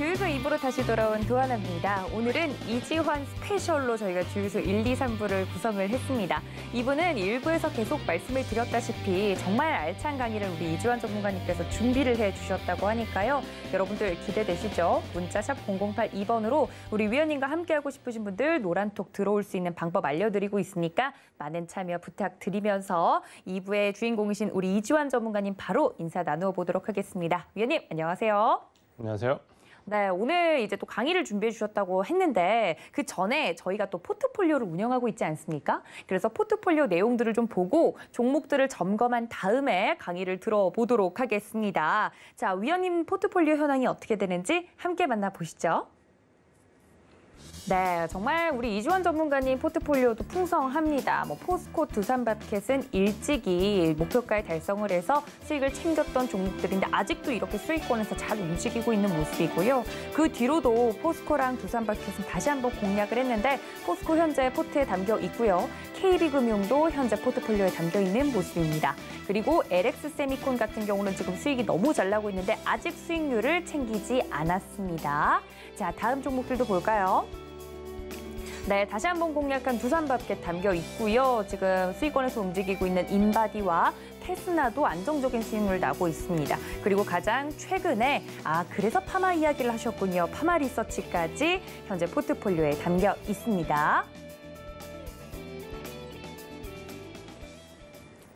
주유소 2부로 다시 돌아온 도안합입니다 오늘은 이지환 스페셜로 저희가 주유소 1, 2, 3부를 구성을 했습니다. 이부는 1부에서 계속 말씀을 드렸다시피 정말 알찬 강의를 우리 이지환 전문가님께서 준비를 해주셨다고 하니까요. 여러분들 기대되시죠? 문자샵 0082번으로 우리 위원님과 함께하고 싶으신 분들 노란톡 들어올 수 있는 방법 알려드리고 있으니까 많은 참여 부탁드리면서 2부의 주인공이신 우리 이지환 전문가님 바로 인사 나누어 보도록 하겠습니다. 위원님 안녕하세요. 안녕하세요. 네, 오늘 이제 또 강의를 준비해 주셨다고 했는데 그 전에 저희가 또 포트폴리오를 운영하고 있지 않습니까? 그래서 포트폴리오 내용들을 좀 보고 종목들을 점검한 다음에 강의를 들어보도록 하겠습니다. 자, 위원님 포트폴리오 현황이 어떻게 되는지 함께 만나보시죠. 네, 정말 우리 이주원 전문가님 포트폴리오도 풍성합니다. 뭐 포스코 두산바켓은 일찍이 목표가에 달성을 해서 수익을 챙겼던 종목들인데 아직도 이렇게 수익권에서 잘 움직이고 있는 모습이고요. 그 뒤로도 포스코랑 두산바켓은 다시 한번 공략을 했는데 포스코 현재 포트에 담겨 있고요. KB금융도 현재 포트폴리오에 담겨 있는 모습입니다. 그리고 LX세미콘 같은 경우는 지금 수익이 너무 잘 나고 있는데 아직 수익률을 챙기지 않았습니다. 자, 다음 종목들도 볼까요? 네, 다시 한번 공략한 두산밖에 담겨 있고요. 지금 수익권에서 움직이고 있는 인바디와 테스나도 안정적인 수익률을 나고 있습니다. 그리고 가장 최근에 아 그래서 파마 이야기를 하셨군요. 파마 리서치까지 현재 포트폴리오에 담겨 있습니다.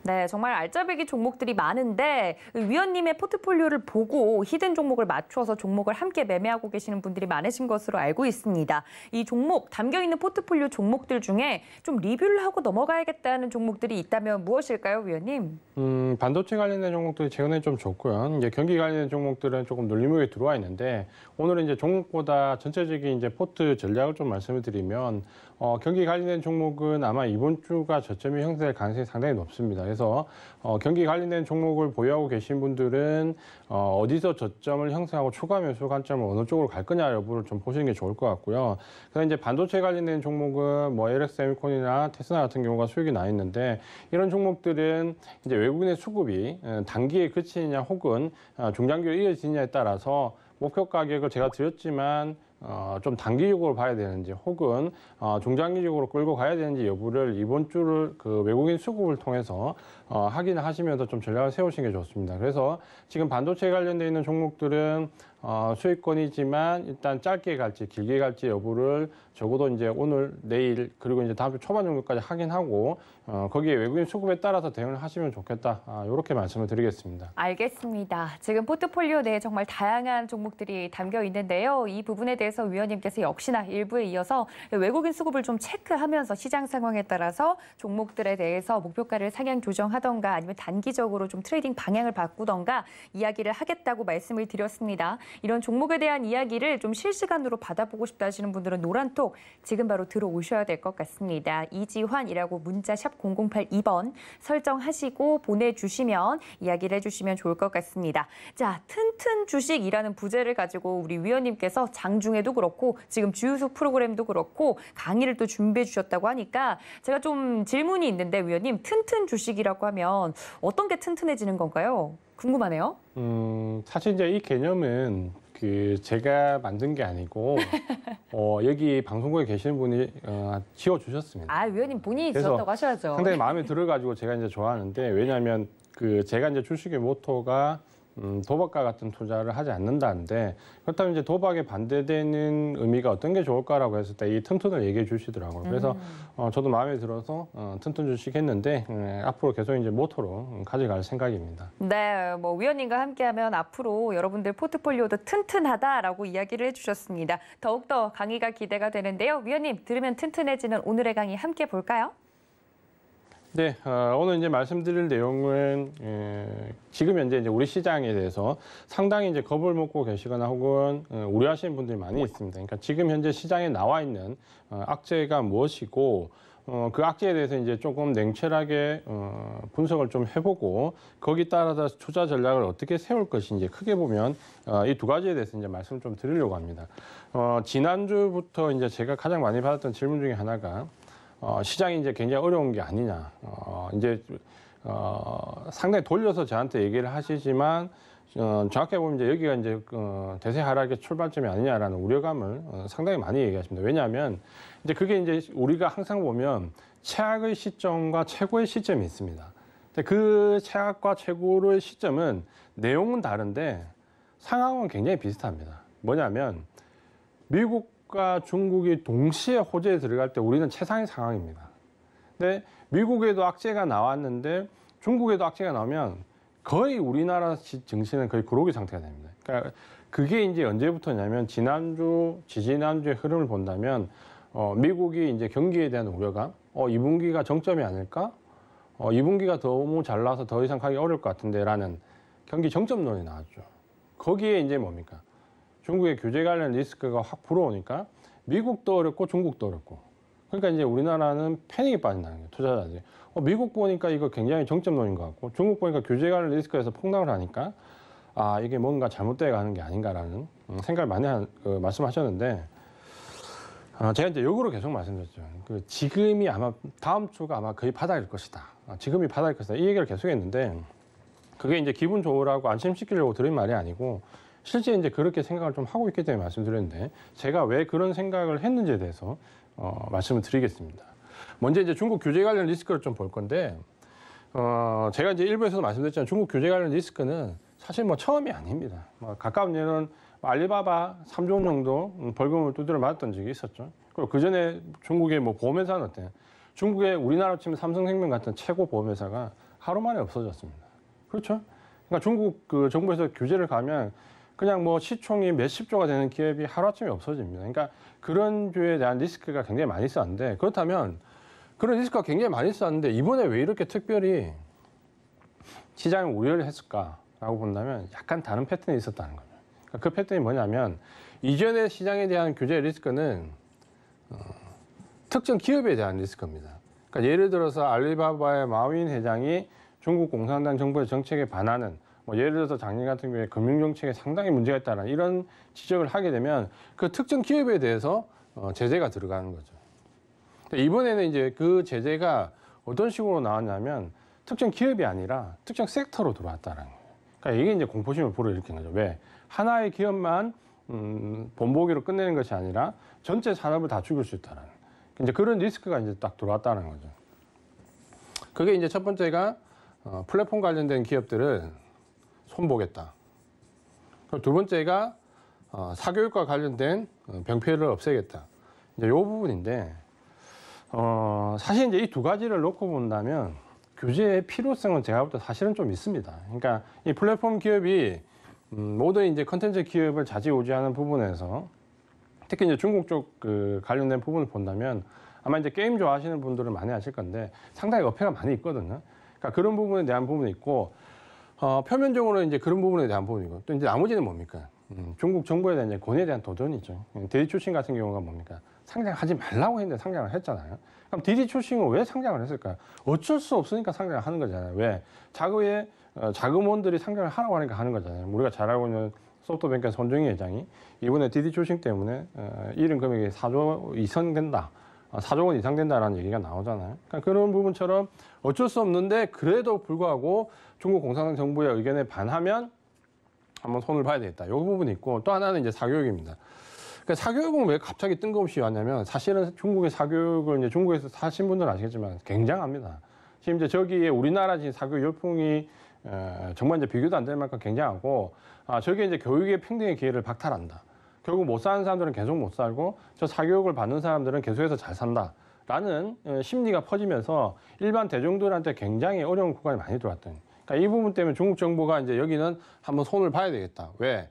네, 정말 알짜배기 종목들이 많은데 위원님의 포트폴리오를 보고 히든 종목을 맞춰서 종목을 함께 매매하고 계시는 분들이 많으신 것으로 알고 있습니다. 이 종목, 담겨있는 포트폴리오 종목들 중에 좀 리뷰를 하고 넘어가야겠다는 종목들이 있다면 무엇일까요, 위원님? 음, 반도체 관련된 종목들이 최근에 좀 좋고요. 이제 경기 관련된 종목들은 조금 눌림목에 들어와 있는데 오늘은 이제 종목보다 전체적인 이제 포트 전략을 좀 말씀을 드리면 어, 경기 관련된 종목은 아마 이번 주가 저점이 형성될 가능성이 상당히 높습니다. 그래서 어, 경기 관련된 종목을 보유하고 계신 분들은 어, 어디서 저점을 형성하고 초과 매수 관점을 어느 쪽으로 갈 거냐 여부를 좀 보시는 게 좋을 것 같고요. 그래서 이제 반도체 관련된 종목은 뭐 LX 세미콘이나 테스나 같은 경우가 수익이 나 있는데 이런 종목들은 이제 외국인의 수급이 어, 단기에 그치느냐 혹은 어, 중장기로 이어지느냐에 따라서 목표 가격을 제가 드렸지만 어, 좀 단기적으로 봐야 되는지 혹은 어, 중장기적으로 끌고 가야 되는지 여부를 이번 주를 그 외국인 수급을 통해서 어, 확인하시면서 좀 전략을 세우신게 좋습니다. 그래서 지금 반도체 관련되어 있는 종목들은 수익권이지만 일단 짧게 갈지 길게 갈지 여부를 적어도 이제 오늘 내일 그리고 이제 다음 주 초반 정도까지 확인하고 거기에 외국인 수급에 따라서 대응을 하시면 좋겠다 이렇게 아, 말씀을 드리겠습니다. 알겠습니다. 지금 포트폴리오 내에 정말 다양한 종목들이 담겨 있는데요. 이 부분에 대해서 해서위원님께서 역시나 일부에 이어서 외국인 수급을 좀 체크하면서 시장 상황에 따라서 종목들에 대해서 목표가를 상향 조정하던가 아니면 단기적으로 좀 트레이딩 방향을 바꾸던가 이야기를 하겠다고 말씀을 드렸습니다. 이런 종목에 대한 이야기를 좀 실시간으로 받아보고 싶다 하시는 분들은 노란톡 지금 바로 들어오셔야 될 것 같습니다. 이지환이라고 문자 샵 0082번 설정하시고 보내주시면 이야기를 해주시면 좋을 것 같습니다. 자, 튼튼 주식이라는 부제를 가지고 우리 위원님께서 장중에 대회도 그렇고 지금 주유소 프로그램도 그렇고 강의를 또 준비해 주셨다고 하니까 제가 좀 질문이 있는데 위원님 튼튼 주식이라고 하면 어떤 게 튼튼해지는 건가요? 궁금하네요. 음, 사실 이제 이 개념은 그 제가 만든 게 아니고 어, 여기 방송국에 계시는 분이 어, 지어 주셨습니다. 아 위원님 본인이 지었다고 하셔야죠. 상당히 마음에 들어가지고 제가 이제 좋아하는데 왜냐하면 그 제가 이제 주식의 모토가 음, 도박과 같은 투자를 하지 않는다는데 그렇다면 이제 도박에 반대되는 의미가 어떤 게 좋을까라고 했을 때 이 튼튼을 얘기해 주시더라고요. 그래서 음. 어, 저도 마음에 들어서 어, 튼튼 주식했는데 음, 앞으로 계속 이제 모토로 가져갈 생각입니다. 네, 뭐 위원님과 함께하면 앞으로 여러분들 포트폴리오도 튼튼하다라고 이야기를 해주셨습니다. 더욱더 강의가 기대가 되는데요. 위원님 들으면 튼튼해지는 오늘의 강의 함께 볼까요? 네, 어, 오늘 이제 말씀드릴 내용은 에, 예, 지금 현재 이제 우리 시장에 대해서 상당히 이제 겁을 먹고 계시거나 혹은 어, 우려하시는 분들이 많이 있습니다. 그러니까 지금 현재 시장에 나와 있는 어, 악재가 무엇이고 어, 그 악재에 대해서 이제 조금 냉철하게 어, 분석을 좀 해보고 거기 따라서 투자 전략을 어떻게 세울 것인지 크게 보면 어, 아, 이 두 가지에 대해서 이제 말씀을 좀 드리려고 합니다. 어, 지난주부터 이제 제가 가장 많이 받았던 질문 중에 하나가 어, 시장이 이제 굉장히 어려운 게 아니냐. 어, 이제 어, 상당히 돌려서 저한테 얘기를 하시지만 어, 정확히 보면 이제 여기가 이제 어, 대세 하락의 출발점이 아니냐라는 우려감을 어, 상당히 많이 얘기하십니다. 왜냐하면 이제 그게 이제 우리가 항상 보면 최악의 시점과 최고의 시점이 있습니다. 근데 그 최악과 최고의 시점은 내용은 다른데 상황은 굉장히 비슷합니다. 뭐냐면 미국 미국과 중국이 동시에 호재에 들어갈 때 우리는 최상의 상황입니다. 근데 미국에도 악재가 나왔는데 중국에도 악재가 나오면 거의 우리나라 증시는 거의 그러기 상태가 됩니다. 그러니까 그게 이제 언제부터냐면 지난주, 지지난주의 흐름을 본다면 어, 미국이 이제 경기에 대한 우려감, 어, 2분기가 정점이 아닐까? 어, 2분기가 너무 잘 나와서 더 이상 가기 어려울 것 같은데라는 경기 정점론이 나왔죠. 거기에 이제 뭡니까? 중국의 규제 관련 리스크가 확 불어오니까 미국도 어렵고 중국도 어렵고 그러니까 이제 우리나라는 패닉이 빠진다는 거예요 투자자들이 어, 미국 보니까 이거 굉장히 정점론인 것 같고 중국 보니까 규제 관련 리스크에서 폭락을 하니까 아 이게 뭔가 잘못되어 가는 게 아닌가라는 음, 생각을 많이 하, 그, 말씀하셨는데 아, 제가 이제 역으로 계속 말씀드렸죠 그 지금이 아마 다음 주가 아마 거의 바닥일 것이다 아, 지금이 바닥일 것이다 이 얘기를 계속 했는데 그게 이제 기분 좋으라고 안심시키려고 들은 말이 아니고 실제 이제 그렇게 생각을 좀 하고 있기 때문에 말씀드렸는데 제가 왜 그런 생각을 했는지에 대해서 어, 말씀을 드리겠습니다. 먼저 이제 중국 규제 관련 리스크를 좀 볼 건데 어, 제가 이제 일부에서도 말씀드렸지만 중국 규제 관련 리스크는 사실 뭐 처음이 아닙니다. 뭐 가까운 예는 뭐 알리바바 3조 원 정도 음, 벌금을 두드려 맞았던 적이 있었죠. 그리고 그 전에 중국의 뭐 보험회사는 어때요? 중국의 우리나라 치면 삼성생명 같은 최고 보험회사가 하루 만에 없어졌습니다. 그렇죠? 그러니까 중국 그 정부에서 규제를 가면 그냥 뭐 시총이 몇십조가 되는 기업이 하루아침에 없어집니다. 그러니까 그런 뷰에 대한 리스크가 굉장히 많이 있었는데 그렇다면 그런 리스크가 굉장히 많이 있었는데 이번에 왜 이렇게 특별히 시장에 우려를 했을까라고 본다면 약간 다른 패턴이 있었다는 겁니다. 그러니까 그 패턴이 뭐냐면 이전의 시장에 대한 규제 리스크는 어, 특정 기업에 대한 리스크입니다. 그러니까 예를 들어서 알리바바의 마윈 회장이 중국 공산당 정부의 정책에 반하는 뭐 예를 들어서 작년 같은 경우에 금융정책에 상당히 문제가 있다는 이런 지적을 하게 되면 그 특정 기업에 대해서 어, 제재가 들어가는 거죠. 이번에는 이제 그 제재가 어떤 식으로 나왔냐면 특정 기업이 아니라 특정 섹터로 들어왔다는 거예요. 그러니까 이게 이제 공포심을 불어일으킨 거죠. 왜? 하나의 기업만 음, 본보기로 끝내는 것이 아니라 전체 산업을 다 죽일 수 있다는 이제 그런 리스크가 이제 딱 들어왔다는 거죠. 그게 이제 첫 번째가 어, 플랫폼 관련된 기업들은 손보겠다. 그리고두 번째가 어, 사교육과 관련된 어, 병폐를 없애겠다. 이제 요 부분인데 어, 사실 이제 이 두 가지를 놓고 본다면 규제의 필요성은 제가 볼 때 사실은 좀 있습니다. 그러니까 이 플랫폼 기업이 음, 모든 이제 컨텐츠 기업을 자지우지하는 부분에서 특히 이제 중국 쪽 그 관련된 부분을 본다면 아마 이제 게임 좋아하시는 분들은 많이 아실 건데 상당히 어폐가 많이 있거든요. 그러니까 그런 부분에 대한 부분이 있고 어, 표면적으로 이제 그런 부분에 대한 부분이고 또 이제 나머지는 뭡니까? 음, 중국 정부에 대한 권위에 대한 도전이죠. 음, 대리 출신 같은 경우가 뭡니까? 상장하지 말라고 했는데 상장을 했잖아요. 그럼 디디 출신은 왜 상장을 했을까요? 어쩔 수 없으니까 상장을 하는 거잖아요. 왜? 자그의 어, 자금원들이 상장을 하라고 하니까 하는 거잖아요. 우리가 잘 알고 있는 소프트뱅크 의 손정희 회장이 이번에 디디 출신 때문에 어, 이런 금액이 4조 이선 된다. 4조 아, 원 이상 된다라는 얘기가 나오잖아요. 그러니까 그런 부분처럼 어쩔 수 없는데 그래도 불구하고 중국 공산당 정부의 의견에 반하면 한번 손을 봐야 되겠다. 이 부분이 있고 또 하나는 이제 사교육입니다. 그러니까 사교육은 왜 갑자기 뜬금없이 왔냐면 사실은 중국의 사교육을 이제 중국에서 사신 분들은 아시겠지만 굉장합니다. 지금 이제 저기에 우리나라 지금 사교육 열풍이 정말 이제 비교도 안 될 만큼 굉장하고 아, 저게 이제 교육의 평등의 기회를 박탈한다. 결국 못 사는 사람들은 계속 못 살고 저 사교육을 받는 사람들은 계속해서 잘 산다. 라는 예, 심리가 퍼지면서 일반 대중들한테 굉장히 어려운 구간이 많이 들어왔던. 그러니까 이 부분 때문에 중국 정부가 이제 여기는 한번 손을 봐야 되겠다. 왜?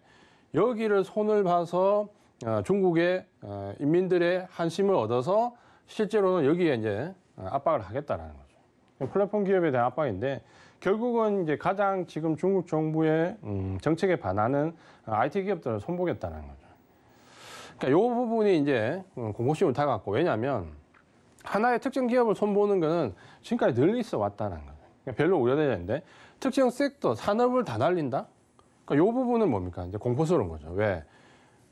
여기를 손을 봐서 어, 중국의 어, 인민들의 한심을 얻어서 실제로는 여기에 이제 어, 압박을 하겠다라는 거죠. 플랫폼 기업에 대한 압박인데 결국은 이제 가장 지금 중국 정부의 음, 정책에 반하는 IT 기업들을 손보겠다는 거죠. 그러니까 요 부분이 이제 음, 공포심을 타갖고 왜냐하면 하나의 특정 기업을 손보는 거는 지금까지 늘 있어 왔다는 거예요. 그러니까 별로 우려되는데 특정 섹터 산업을 다 날린다. 그러니까 요 부분은 뭡니까 이제 공포스러운 거죠. 왜?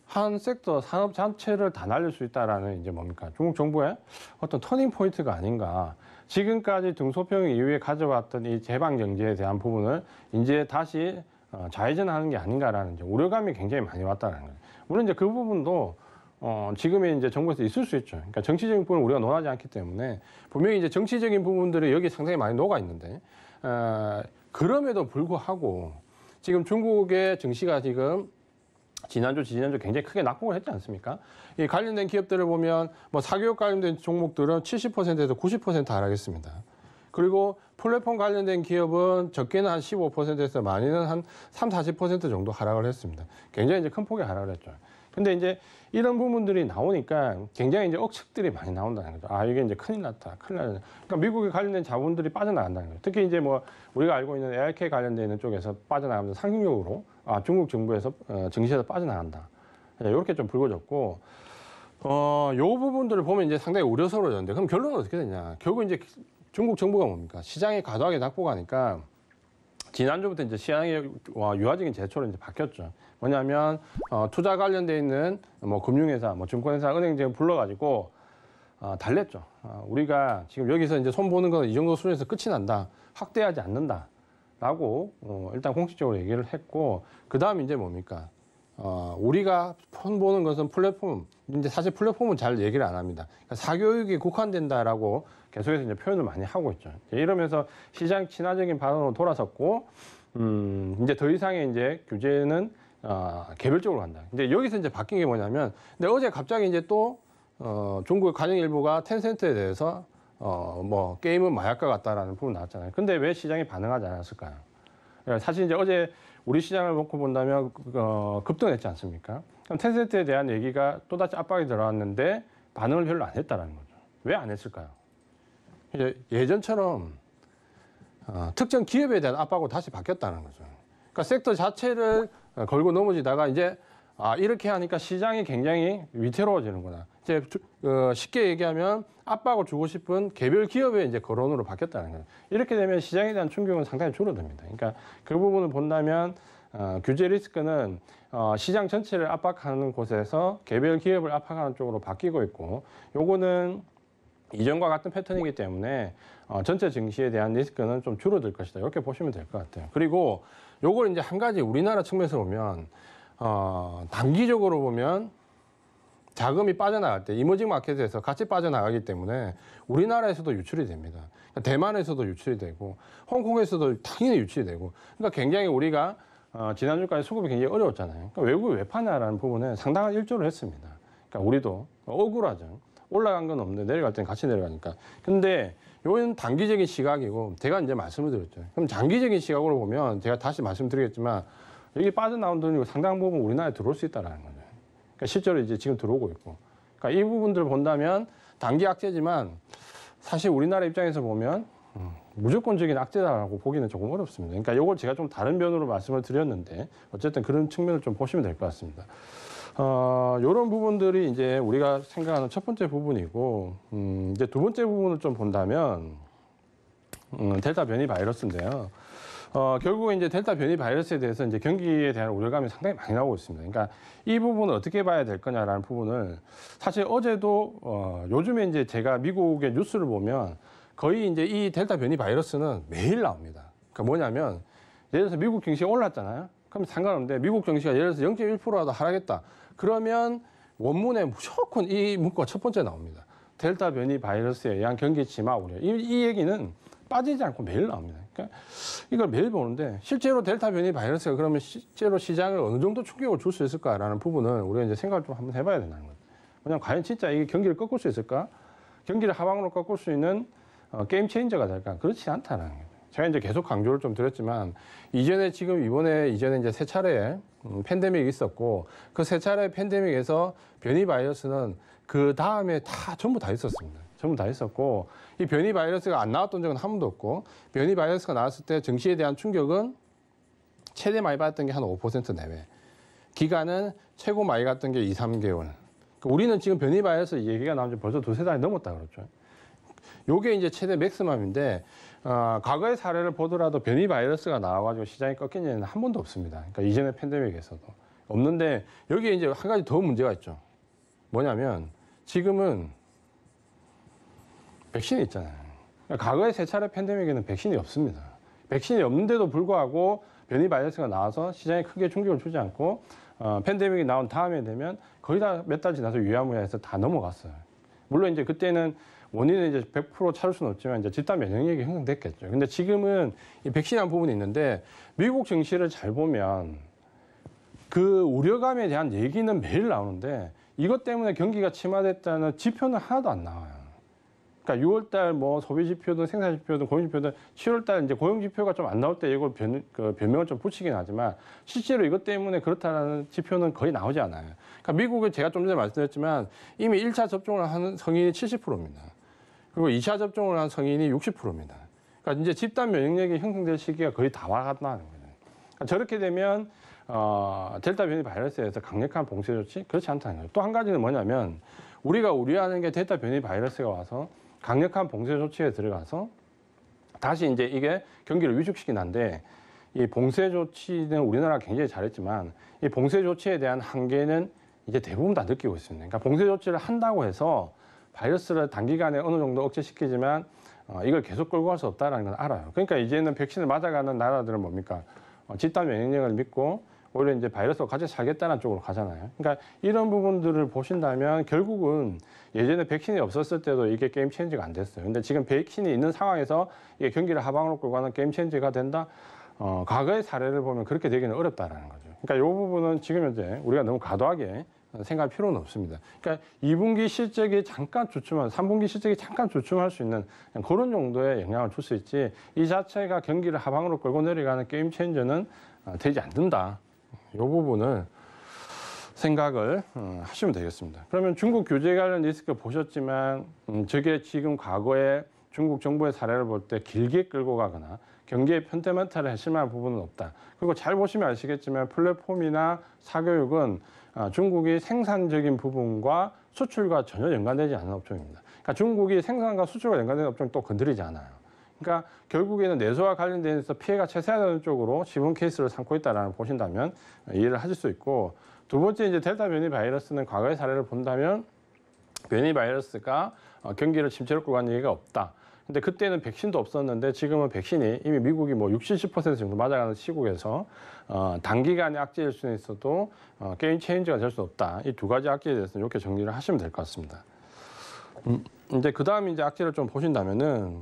한 섹터 산업 전체를 다 날릴 수 있다라는 이제 뭡니까 중국 정부의 어떤 터닝 포인트가 아닌가 지금까지 등소평 이후에 가져왔던 이 재방 경제에 대한 부분을 이제 다시 자회전하는 어, 게 아닌가라는 이제 우려감이 굉장히 많이 왔다는 거예요 물론 이제 그 부분도 어, 지금의 이제 정부에서 있을 수 있죠. 그러니까 정치적인 부분을 우리가 논하지 않기 때문에 분명히 이제 정치적인 부분들이 여기 상당히 많이 녹아 있는데 어, 그럼에도 불구하고 지금 중국의 증시가 지금 지난주, 지난주 굉장히 크게 낙폭을 했지 않습니까? 이 관련된 기업들을 보면 뭐 사교육 관련된 종목들은 70%에서 90% 하락했습니다. 그리고 플랫폼 관련된 기업은 적게는 한 15%에서 많이는 한 3, 40% 정도 하락을 했습니다. 굉장히 이제 큰 폭의 하락을 했죠. 근데 이제 이런 부분들이 나오니까 굉장히 이제 억측들이 많이 나온다는 거죠. 아, 이게 이제 큰일 났다. 큰일 났다. 그러니까 미국에 관련된 자본들이 빠져나간다는 거죠. 특히 이제 뭐 우리가 알고 있는 ARK 관련돼 있는 쪽에서 빠져나가면서 상징적으로 아, 중국 정부에서 어, 증시에서 빠져나간다. 이렇게 예, 좀 불거졌고 어, 요 부분들을 보면 이제 상당히 우려스러워졌는데 그럼 결론은 어떻게 되냐? 결국 이제 중국 정부가 뭡니까? 시장에 과도하게 낙폭하니까 지난주부터 이제 시장와 유화적인 제초로 이제 바뀌었죠. 뭐냐면 어, 투자 관련돼 있는 뭐 금융회사, 뭐 증권회사, 은행 지금 불러가지고 어, 달랬죠. 어, 우리가 지금 여기서 이제 손 보는 건 이 정도 수준에서 끝이 난다. 확대하지 않는다. 라고 어, 일단 공식적으로 얘기를 했고 그 다음 이제 뭡니까? 어, 우리가 손보는 것은 플랫폼. 근제 사실 플랫폼은 잘 얘기를 안 합니다. 그러니까 사교육이 국한된다라고 계속해서 이제 표현을 많이 하고 있죠. 이러면서 시장 친화적인 반응으로 돌아섰고, 음, 이제 더 이상의 이제 규제는 어, 개별적으로 간다. 근데 여기서 이제 바뀐 게 뭐냐면, 근데 어제 갑자기 이제 또 어, 중국 의 가정일보가 텐센트에 대해서 어, 뭐 게임은 마약과 같다라는 부분 나왔잖아요. 근데 왜 시장이 반응하지 않았을까요? 그러니까 사실 이제 어제 우리 시장을 놓고 본다면 그, 그, 어, 급등했지 않습니까? 그럼 텐센트에 대한 얘기가 또다시 압박이 들어왔는데 반응을 별로 안 했다라는 거죠. 왜 안 했을까요? 이제 예전처럼 어, 특정 기업에 대한 압박으로 다시 바뀌었다는 거죠. 그러니까 섹터 자체를 어, 걸고 넘어지다가 이제 아 이렇게 하니까 시장이 굉장히 위태로워지는구나. 이제 어, 쉽게 얘기하면 압박을 주고 싶은 개별 기업의 이제 거론으로 바뀌었다는 거예요. 이렇게 되면 시장에 대한 충격은 상당히 줄어듭니다. 그러니까 그 부분을 본다면 어, 규제 리스크는 어, 시장 전체를 압박하는 곳에서 개별 기업을 압박하는 쪽으로 바뀌고 있고 요거는 이전과 같은 패턴이기 때문에 어, 전체 증시에 대한 리스크는 좀 줄어들 것이다. 이렇게 보시면 될 것 같아요. 그리고 요걸 이제 한 가지 우리나라 측면에서 보면 어, 단기적으로 보면 자금이 빠져나갈 때 이머징 마켓에서 같이 빠져나가기 때문에 우리나라에서도 유출이 됩니다. 그러니까 대만에서도 유출이 되고 홍콩에서도 당연히 유출이 되고 그러니까 굉장히 우리가 어, 지난주까지 수급이 굉장히 어려웠잖아요. 그러니까 외국이 왜 파냐라는 부분에 상당한 일조를 했습니다. 그러니까 우리도 억울하죠. 올라간 건 없는데 내려갈 때는 같이 내려가니까. 근데 요건 단기적인 시각이고 제가 이제 말씀을 드렸죠. 그럼 장기적인 시각으로 보면 제가 다시 말씀드리겠지만 여기 빠져나온 돈이 상당 부분 우리나라에 들어올 수 있다는 거죠. 그러니까 실제로 이제 지금 들어오고 있고. 그러니까 이 부분들을 본다면 단기 악재지만 사실 우리나라 입장에서 보면 음, 무조건적인 악재다라고 보기는 조금 어렵습니다. 그러니까 이걸 제가 좀 다른 변으로 말씀을 드렸는데 어쨌든 그런 측면을 좀 보시면 될 것 같습니다. 어, 이런 부분들이 이제 우리가 생각하는 첫 번째 부분이고 음, 이제 두 번째 부분을 좀 본다면 음, 델타 변이 바이러스인데요. 어, 결국은 이제 델타 변이 바이러스에 대해서 이제 경기에 대한 우려감이 상당히 많이 나오고 있습니다. 그러니까 이 부분을 어떻게 봐야 될 거냐라는 부분을 사실 어제도 어, 요즘에 이제 제가 미국의 뉴스를 보면 거의 이제 이 델타 변이 바이러스는 매일 나옵니다. 그러니까 뭐냐면 예를 들어서 미국 경시가 올랐잖아요. 그럼 상관없는데 미국 경시가 예를 들어서 0.1%라도 하락했다. 그러면 원문에 무조건 이 문구가 첫 번째 나옵니다. 델타 변이 바이러스에 의한 경기 치마 우려. 이, 이 얘기는 빠지지 않고 매일 나옵니다. 그러니까 이걸 매일 보는데 실제로 델타 변이 바이러스가 그러면 실제로 시장을 어느 정도 충격을 줄 수 있을까라는 부분은 우리가 이제 생각을 좀 한번 해봐야 된다는 거죠. 왜냐면 과연 진짜 이게 경기를 꺾을 수 있을까? 경기를 하방으로 꺾을 수 있는 어, 게임 체인저가 될까? 그렇지 않다는 거예요. 제가 이제 계속 강조를 좀 드렸지만 이전에 지금 이번에 이전에 이제 세 차례 음, 팬데믹이 있었고 그 세 차례 팬데믹에서 변이 바이러스는 그 다음에 다 전부 다 있었습니다. 전부 다 했었고 이 변이 바이러스가 안 나왔던 적은 한 번도 없고 변이 바이러스가 나왔을 때 증시에 대한 충격은 최대 많이 받았던 게 한 5% 내외. 기간은 최고 많이 갔던 게 2, 3개월. 그러니까 우리는 지금 변이 바이러스 얘기가 나온 지 벌써 두세 달이 넘었다 그랬죠. 요게 이제 최대 맥스맘인데 어, 과거의 사례를 보더라도 변이 바이러스가 나와가지고 시장이 꺾인 일은 한 번도 없습니다. 그러니까 이전에 팬데믹에서도 없는데 여기에 이제 한 가지 더 문제가 있죠. 뭐냐면 지금은 백신이 있잖아요. 그까 과거에 세 차례 팬데믹에는 백신이 없습니다. 백신이 없는데도 불구하고 변이 바이러스가 나와서 시장에 크게 충격을 주지 않고 어, 팬데믹이 나온 다음에 되면 거의 다 몇 달 지나서 유야무야해서 다 넘어갔어요. 물론 이제 그때는 원인은 이제 100% 찾을 수는 없지만 이제 집단 면역력이 형성됐겠죠. 근데 지금은 이 백신이라는 부분이 있는데 미국 증시를잘 보면 그 우려감에 대한 얘기는 매일 나오는데 이것 때문에 경기가 침하됐다는 지표는 하나도 안 나와요. 그러니까 6월달 뭐 소비 지표든 생산 지표든 고용 지표든 7월달 이제 고용 지표가 좀 안 나올 때 이걸 변, 그 변명을 좀 붙이긴 하지만 실제로 이것 때문에 그렇다는 지표는 거의 나오지 않아요. 그러니까 미국에 제가 좀 전에 말씀드렸지만 이미 1차 접종을 하는 성인이 70%입니다. 그리고 2차 접종을 한 성인이 60%입니다. 그러니까 이제 집단 면역력이 형성될 시기가 거의 다 와갔다는 거예요. 그러니까 저렇게 되면 어, 델타 변이 바이러스에서 강력한 봉쇄 조치 그렇지 않다는 거예요. 또 한 가지는 뭐냐면 우리가 우려하는 게 델타 변이 바이러스가 와서 강력한 봉쇄 조치에 들어가서 다시 이제 이게 경기를 위축시킨 한데 이 봉쇄 조치는 우리나라가 굉장히 잘했지만 이 봉쇄 조치에 대한 한계는 이제 대부분 다 느끼고 있습니다. 그러니까 봉쇄 조치를 한다고 해서 바이러스를 단기간에 어느 정도 억제시키지만 어, 이걸 계속 끌고 갈 수 없다는 걸 알아요. 그러니까 이제는 백신을 맞아가는 나라들은 뭡니까? 어, 집단 면역력을 믿고 오히려 이제 바이러스와 같이 살겠다는 쪽으로 가잖아요. 그러니까 이런 부분들을 보신다면 결국은 예전에 백신이 없었을 때도 이게 게임 체인지가 안 됐어요. 근데 지금 백신이 있는 상황에서 이게 경기를 하방으로 끌고 가는 게임 체인지가 된다. 어, 과거의 사례를 보면 그렇게 되기는 어렵다라는 거죠. 그러니까 이 부분은 지금 현재 우리가 너무 과도하게 생각할 필요는 없습니다. 그러니까 2분기 실적이 잠깐 주춤한, 3분기 실적이 잠깐 주춤할 수 있는 그런 정도의 영향을 줄 수 있지 이 자체가 경기를 하방으로 끌고 내려가는 게임 체인저는 어, 되지 않는다. 이 부분을 생각을 음, 하시면 되겠습니다. 그러면 중국 규제 관련 리스크 보셨지만 음, 저게 지금 과거에 중국 정부의 사례를 볼 때 길게 끌고 가거나 경기의 펜테멘탈을 해심할 부분은 없다. 그리고 잘 보시면 아시겠지만 플랫폼이나 사교육은 아, 중국이 생산적인 부분과 수출과 전혀 연관되지 않은 업종입니다. 그러니까 중국이 생산과 수출과 연관된 업종 또 건드리지 않아요. 그러니까 결국에는 내소와 관련돼서 피해가 최소화되는 쪽으로 지분 케이스를 삼고 있다라는 보신다면 이해를 하실 수 있고 두 번째 이제 델타 변이 바이러스는 과거의 사례를 본다면 변이 바이러스가 어, 경기를 침체로 끌고 간 얘기가 없다. 근데 그때는 백신도 없었는데 지금은 백신이 이미 미국이 뭐 60, 70% 정도 맞아가는 시국에서 어, 단기간에 악재일 수는 있어도 어, 게임 체인지가 될 수 없다. 이 두 가지 악재에 대해서는 이렇게 정리를 하시면 될 것 같습니다. 음, 이제 그 다음 이제 악재를 좀 보신다면은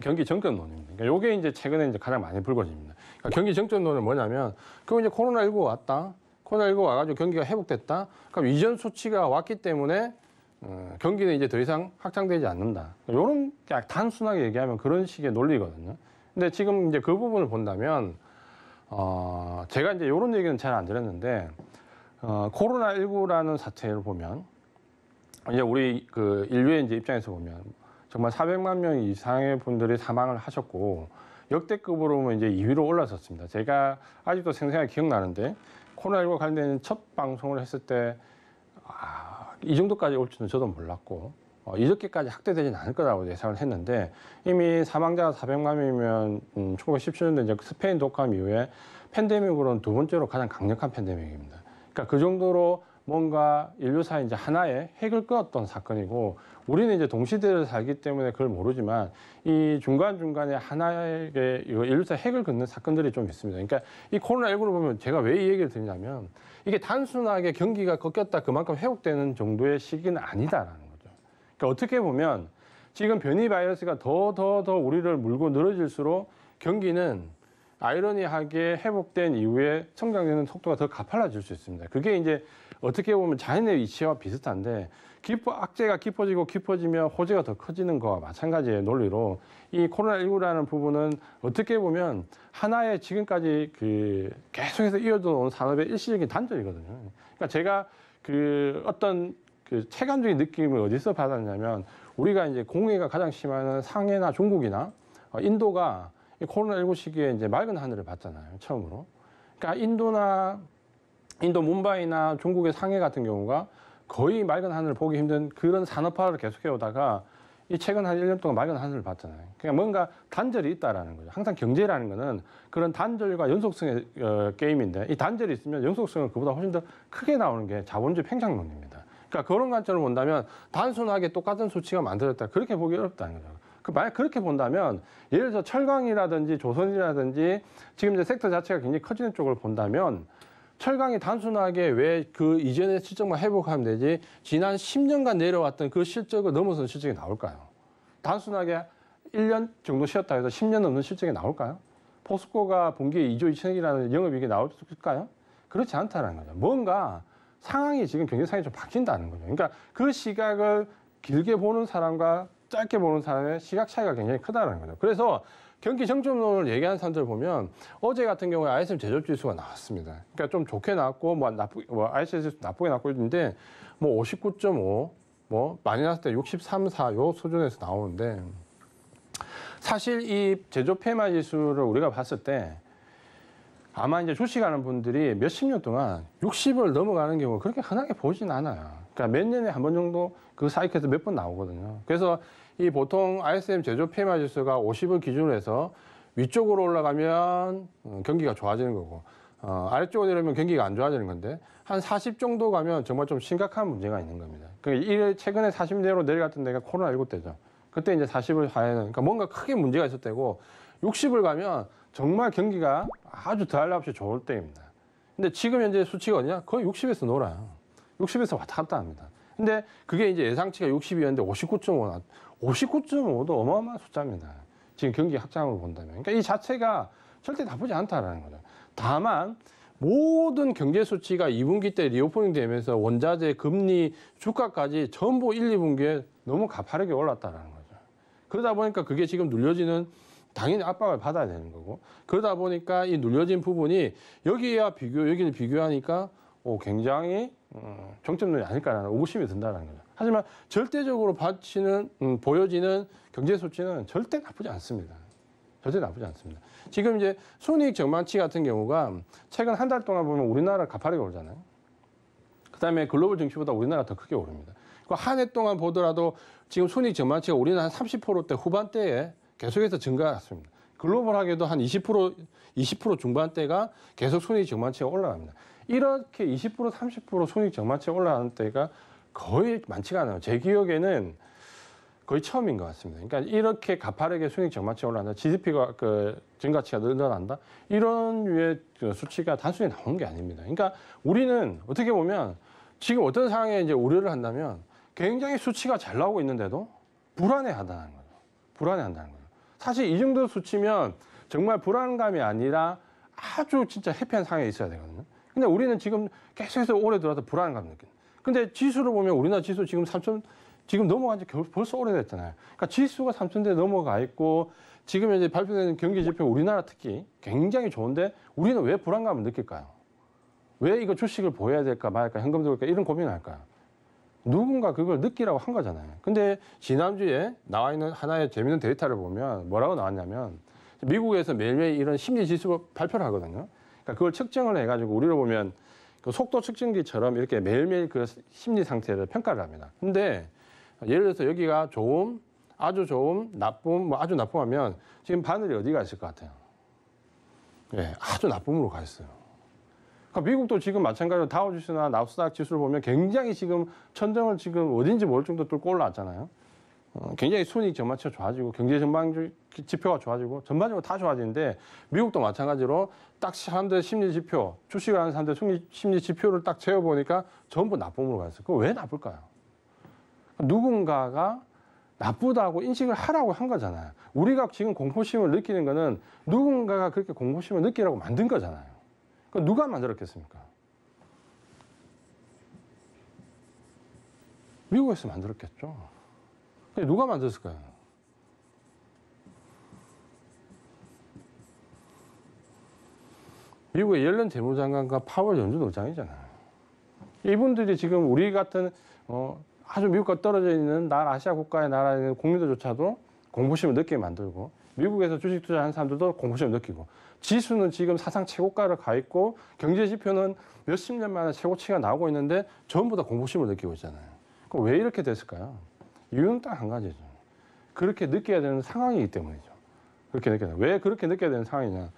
경기 정점론입니다. 그러니까 이제 최근에 이제 가장 많이 불거집니다. 그러니까 경기 정점론은 뭐냐면 그 이제 코로나19 왔다. 코로나19 와가지고 경기가 회복됐다. 그럼 이전 수치가 왔기 때문에 어, 경기는 이제 더 이상 확장되지 않는다. 이런 단순하게 얘기하면 그런 식의 논리거든요. 근데 지금 이제 그 부분을 본다면 어, 제가 이제 이런 얘기는 잘안 드렸는데 어, 코로나19라는 사태를 보면 이제 우리 그 인류의 이제 입장에서 보면 정말 400만 명 이상의 분들이 사망을 하셨고 역대급으로 이제 2위로 올라섰습니다. 제가 아직도 생생하게 기억나는데 코로나19 관련된 첫 방송을 했을 때 아, 이 정도까지 올 줄은 저도 몰랐고 어, 이렇게까지 확대되지는 않을 거라고 예상을 했는데 이미 사망자가 400만 명이면 음, 1917년도 이제 그 스페인 독감 이후에 팬데믹으로는 두 번째로 가장 강력한 팬데믹입니다. 그러니까 그 정도로 뭔가 인류사 이제 하나의 핵을 끄었던 사건이고 우리는 이제 동시대를 살기 때문에 그걸 모르지만 이 중간중간에 하나의 에게일루서 핵을 긋는 사건들이 좀 있습니다. 그러니까 이 코로나19를 보면 제가 왜 이 얘기를 드리냐면 이게 단순하게 경기가 꺾였다 그만큼 회복되는 정도의 시기는 아니다라는 거죠. 그러니까 어떻게 보면 지금 변이 바이러스가 더더더 우리를 물고 늘어질수록 경기는 아이러니하게 회복된 이후에 성장되는 속도가 더 가팔라질 수 있습니다. 그게 이제 어떻게 보면 자연의 위치와 비슷한데 깊어, 악재가 깊어지고 깊어지면 호재가 더 커지는 거와 마찬가지의 논리로 이 코로나19라는 부분은 어떻게 보면 하나의 지금까지 그 계속해서 이어져 온 산업의 일시적인 단절이거든요. 그러니까 제가 그 어떤 그 체감적인 느낌을 어디서 받았냐면 우리가 이제 공해가 가장 심한 상해나 중국이나 어, 인도가 이 코로나19 시기에 이제 맑은 하늘을 봤잖아요. 처음으로. 그러니까 인도나 인도 뭄바이나 중국의 상해 같은 경우가 거의 맑은 하늘을 보기 힘든 그런 산업화를 계속해 오다가 이 최근 한 일 년 동안 맑은 하늘을 봤잖아요. 그러니까 뭔가 단절이 있다라는 거죠. 항상 경제라는 거는 그런 단절과 연속성의 어, 게임인데 이 단절이 있으면 연속성은 그보다 훨씬 더 크게 나오는 게 자본주의 팽창론입니다. 그러니까 그런 관점을 본다면 단순하게 똑같은 수치가 만들어졌다. 그렇게 보기 어렵다는 거죠. 그 만약 그렇게 본다면 예를 들어 서 철강이라든지 조선이라든지 지금 이제 섹터 자체가 굉장히 커지는 쪽을 본다면 철강이 단순하게 왜 그 이전의 실적만 회복하면 되지 지난 10년간 내려왔던 그 실적을 넘어선 실적이 나올까요? 단순하게 1년 정도 쉬었다 해서 10년 넘는 실적이 나올까요? 포스코가 본기에 2조 2천억이라는 영업이익이 나올 수 있을까요? 그렇지 않다는 거죠. 뭔가 상황이 지금 경제 상황이 좀 바뀐다는 거죠. 그러니까 그 시각을 길게 보는 사람과 짧게 보는 사람의 시각 차이가 굉장히 크다는 거죠. 그래서 경기 정점론을 얘기하는 사람들 보면 어제 같은 경우에 ISM 제조업 지수가 나왔습니다. 그러니까 좀 좋게 나왔고 뭐 나쁘 뭐 ISM 나쁘게 나왔고 있는데 뭐 59.5, 뭐 많이 나왔을 때 63, 4 요 수준에서 나오는데 사실 이 제조업 마 지수를 우리가 봤을 때 아마 이제 주식하는 분들이 몇십 년 동안 60을 넘어가는 경우 그렇게 흔하게 보진 않아요. 그러니까 몇 년에 한 번 정도 그 사이클에서 몇 번 나오거든요. 그래서 이 보통 ISM 제조 PMI 지수가 50을 기준으로 해서 위쪽으로 올라가면 음, 경기가 좋아지는 거고 어, 아래쪽으로 내려면 경기가 안 좋아지는 건데 한 40 정도 가면 정말 좀 심각한 문제가 있는 겁니다. 그러니 최근에 40 내로 내려갔던 데가 코로나19 때죠. 그때 이제 40을 하에는 그러니까 뭔가 크게 문제가 있었대고 60을 가면 정말 경기가 아주 더할 나 없이 좋을 때입니다. 근데 지금 현재 수치가 어디냐? 거의 60에서 놀아요. 60에서 왔다 갔다 합니다. 근데 그게 이제 예상치가 60이었는데 59.5, 59.5도 어마어마한 숫자입니다. 지금 경기 확장으로 본다면. 그러니까 이 자체가 절대 나쁘지 않다라는 거죠. 다만 모든 경제 수치가 2분기 때 리오프닝 되면서 원자재, 금리, 주가까지 전부 1, 2분기에 너무 가파르게 올랐다라는 거죠. 그러다 보니까 그게 지금 눌려지는 당연히 압박을 받아야 되는 거고 그러다 보니까 이 눌려진 부분이 여기와 비교 여기를 비교하니까 오, 굉장히 음, 정점론이 아닐까라는 오심이 든다는 거죠. 하지만 절대적으로 받치는 음, 보여지는 경제 수치는 절대 나쁘지 않습니다. 절대 나쁘지 않습니다. 지금 이제 순이익 전망치 같은 경우가 최근 한 달 동안 보면 우리나라 가파르게 오르잖아요. 그다음에 글로벌 증시보다 우리나라 더 크게 오릅니다. 그 한 해 동안 보더라도 지금 순이익 전망치가 우리는 한 30%대 후반대에 계속해서 증가했습니다. 글로벌하게도 한 20% 20% 중반대가 계속 순이익 전망치가 올라갑니다. 이렇게 20% 30% 순이익 전망치가 올라가는 때가 거의 많지가 않아요. 제 기억에는 거의 처음인 것 같습니다. 그러니까 이렇게 가파르게 수익 정망치가 올라간다, GDP가 그 증가치가 늘어난다 이런 유의 그 수치가 단순히 나온 게 아닙니다. 그러니까 우리는 어떻게 보면 지금 어떤 상황에 이제 우려를 한다면 굉장히 수치가 잘 나오고 있는데도 불안해한다는 거예요 불안해한다는 거예요 사실 이 정도 수치면 정말 불안감이 아니라 아주 진짜 해피한 상황에 있어야 되거든요. 근데 우리는 지금 계속해서 오래 들어서 와 불안감 느낀다. 근데 지수를 보면 우리나라 지수 지금 3천 지금 넘어간 지 벌써 오래됐잖아요. 그러니까 지수가 3천대 넘어가 있고 지금 이제 발표되는 경기 지표 우리나라 특히 굉장히 좋은데 우리는 왜 불안감을 느낄까요? 왜 이거 주식을 보여야 될까 말까 현금 들까 이런 고민을 할까요? 누군가 그걸 느끼라고 한 거잖아요. 근데 지난주에 나와 있는 하나의 재밌는 데이터를 보면 뭐라고 나왔냐면 미국에서 매일매일 이런 심리 지수 발표를 하거든요. 그러니까 그걸 측정을 해가지고 우리로 보면 그 속도 측정기처럼 이렇게 매일매일 그 심리 상태를 평가를 합니다. 근데 예를 들어서 여기가 좋음, 아주 좋음, 나쁨, 뭐 아주 나쁨하면 지금 바늘이 어디가 있을 것 같아요? 예, 네, 아주 나쁨으로 가 있어요. 그러니까 미국도 지금 마찬가지로 다우지수나 나스닥 지수를 보면 굉장히 지금 천정을 지금 어딘지 모를 정도 뚫고 올라왔잖아요. 어, 굉장히 순익 전망치가 좋아지고 경제 전망 지표가 좋아지고 전반적으로 다 좋아지는데 미국도 마찬가지로 딱사람들 심리 지표 주식을 하는 사람들 심리, 심리 지표를 딱 채워보니까 전부 나쁨으로 갔어요. 그거 왜 나쁠까요? 누군가가 나쁘다고 인식을 하라고 한 거잖아요. 우리가 지금 공포심을 느끼는 거는 누군가가 그렇게 공포심을 느끼라고 만든 거잖아요. 그 누가 만들었겠습니까? 미국에서 만들었겠죠. 누가 만들었을까요? 미국의 옐런 재무장관과 파월 연준 의장이잖아요. 이분들이 지금 우리 같은 어, 아주 미국과 떨어져 있는 날 아시아 국가의 나라에 국민들조차도 공포심을 느끼게 만들고 미국에서 주식 투자하는 사람들도 공포심을 느끼고 지수는 지금 사상 최고가를 가 있고 경제 지표는 몇십 년 만에 최고치가 나오고 있는데 전부 다 공포심을 느끼고 있잖아요. 그럼 왜 이렇게 됐을까요? 이유는 딱 한 가지죠. 그렇게 느껴야 되는 상황이기 때문이죠. 그렇게 느껴야 돼요. 왜 그렇게 느껴야 되는 상황이냐.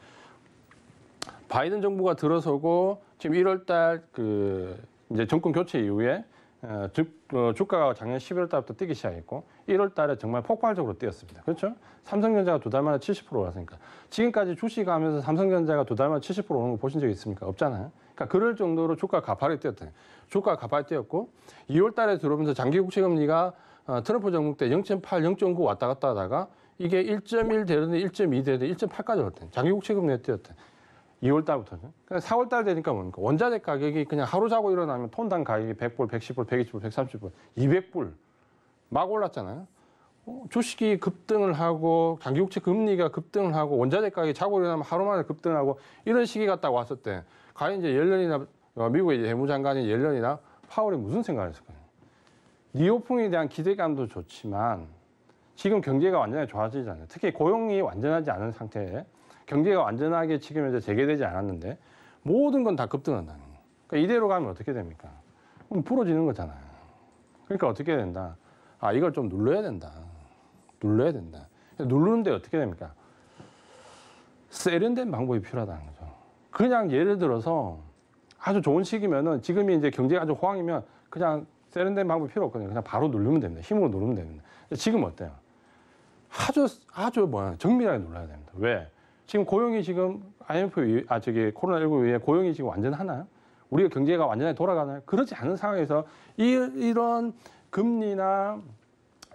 바이든 정부가 들어서고 지금 1월 달그 이제 정권 교체 이후에 어, 어, 주가가 작년 11월 달부터 뛰기 시작했고 1월 달에 정말 폭발적으로 뛰었습니다. 그렇죠? 삼성전자가 두 달 만에 70% 올랐으니까 지금까지 주식하면서 삼성전자가 두 달 만에 70% 오는 거 보신 적 있습니까? 없잖아요. 그러니까 그럴 정도로 주가가 가파르게 뛰었대요 주가가 가파르게 뛰었고 2월 달에 들어오면서 장기 국채 금리가 어, 트럼프 정부 때 0.8, 0.9 왔다 갔다 하다가 이게 1.1되는데1.2되는데 1.8까지 올랐대. 장기국 체금 내뛰었대. 2월 달부터는. 그러니까 4월 달 되니까 뭡니까? 원자재 가격이 그냥 하루 자고 일어나면 톤당 가격이 100불, 110불, 120불, 130불, 200불 막 올랐잖아요. 어, 주식이 급등을 하고 장기국채 금리가 급등을 하고 원자재 가격이 자고 일어나면 하루 만에 급등하고 이런 시기가 딱 왔을 때 과연 이제 옐런이나 어, 미국의 재무장관인 옐런이나 파월이 무슨 생각을 했을까요? 리오풍에 대한 기대감도 좋지만 지금 경제가 완전히 좋아지잖아요. 특히 고용이 완전하지 않은 상태에 경제가 완전하게 지금 이제 재개되지 않았는데 모든 건 다 급등한다는 거예요. 그러니까 이대로 가면 어떻게 됩니까? 그럼 부러지는 거잖아요. 그러니까 어떻게 해야 된다? 아, 이걸 좀 눌러야 된다. 눌러야 된다. 그러니까 누르는데 어떻게 됩니까? 세련된 방법이 필요하다는 거죠. 그냥 예를 들어서 아주 좋은 시기면은 지금이 이제 경제가 아주 호황이면 그냥 세련된 방법이 필요 없거든요. 그냥 바로 누르면 됩니다. 힘으로 누르면 됩니다. 지금 어때요? 아주 아주 뭐야 정밀하게 눌러야 됩니다. 왜? 지금 고용이 지금 IMF 아 저기 코로나 19 위에 고용이 지금 완전 하나요? 우리가 경제가 완전히 돌아가나요? 그렇지 않은 상황에서 이, 이런 금리나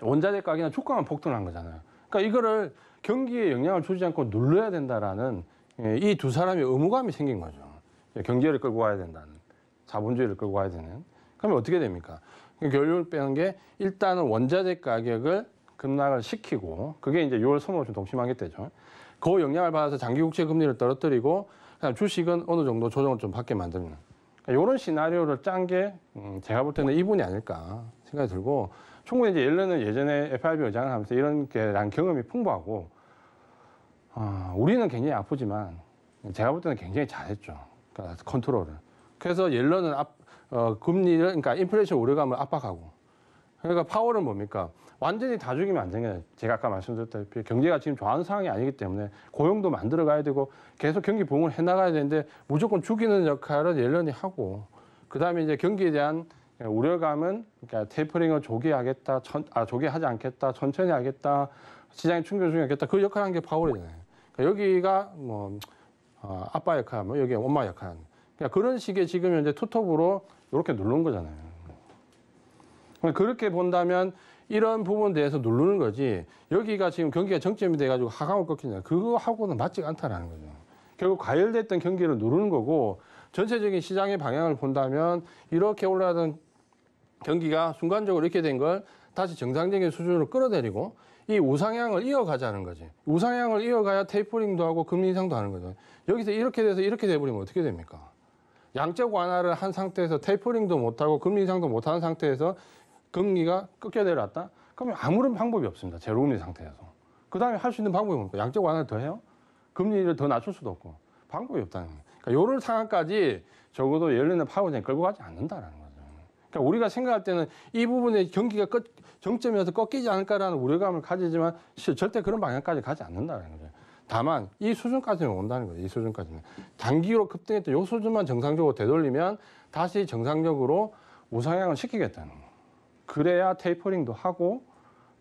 원자재 가격이나 주가만 폭등한 거잖아요. 그러니까 이거를 경기에 영향을 주지 않고 눌러야 된다라는 예, 이두 사람의 의무감이 생긴 거죠. 경제를 끌고 가야 된다는 자본주의를 끌고 가야 되는 그러면 어떻게 됩니까? 그 결율 빼는 게 일단은 원자재 가격을 급락을 시키고 그게 이제 6월 3월 좀 동심하게 되죠. 그 영향을 받아서 장기 국채 금리를 떨어뜨리고 그냥 주식은 어느 정도 조정을 좀 받게 만드는 이런 그러니까 시나리오를 짠게 음, 제가 볼 때는 이분이 아닐까 생각이 들고 충분히 이제 옐런은 예전에 FRB 의장을 하면서 이런 게 난 경험이 풍부하고 어, 우리는 굉장히 아프지만 제가 볼 때는 굉장히 잘했죠. 그러니까 컨트롤을. 그래서 옐런은 앞, 어, 금리를 그러니까 인플레이션 오르감을 압박하고 그러니까 파월은 뭡니까 완전히 다 죽이면 안 되는 거예요. 제가 아까 말씀드렸다시피 경제가 지금 좋아하는 상황이 아니기 때문에 고용도 만들어 가야 되고 계속 경기 부흥을 해 나가야 되는데 무조건 죽이는 역할을 옐런이 하고 그다음에 이제 경기에 대한 우려감은 그러니까 테이퍼링을 조기하겠다, 천, 아 조기하지 않겠다, 천천히 하겠다, 시장에 충격 중지 않겠다 그역할한게 파월이잖아요. 그러니까 여기가 뭐 어, 아빠 역할, 뭐 여기 엄마 역할. 그러니까 그런 식의 지금 현재 투톱으로 이렇게 누른 거잖아요. 그러니까 그렇게 본다면 이런 부분에 대해서 누르는 거지 여기가 지금 경기가 정점이 돼가지고 하강을 꺾이냐 그거하고는 맞지 않다라는 거죠. 결국 과열됐던 경기를 누르는 거고 전체적인 시장의 방향을 본다면 이렇게 올라가던 경기가 순간적으로 이렇게 된 걸 다시 정상적인 수준으로 끌어내리고 이 우상향을 이어가자는 거지. 우상향을 이어가야 테이퍼링도 하고 금리 인상도 하는 거죠. 여기서 이렇게 돼서 이렇게 돼버리면 어떻게 됩니까? 양적 완화를 한 상태에서 테이퍼링도 못하고 금리 인상도 못한 상태에서 금리가 끊겨 내려왔다? 그러면 아무런 방법이 없습니다. 제로금리 상태에서. 그 다음에 할 수 있는 방법이 뭡니까? 양적 완화를 더 해요? 금리를 더 낮출 수도 없고. 방법이 없다는 거예요. 그러니까 이런 상황까지 적어도 열리는 파워젠 끌고 가지 않는다라는 거죠. 그러니까 우리가 생각할 때는 이 부분에 경기가 끝, 정점에서 꺾이지 않을까라는 우려감을 가지지만 실 절대 그런 방향까지 가지 않는다는 라 거죠. 다만 이 수준까지는 온다는 거예요. 이 수준까지는. 단기로 급등했던 요 수준만 정상적으로 되돌리면 다시 정상적으로 우상향을 시키겠다는 거예요. 그래야 테이퍼링도 하고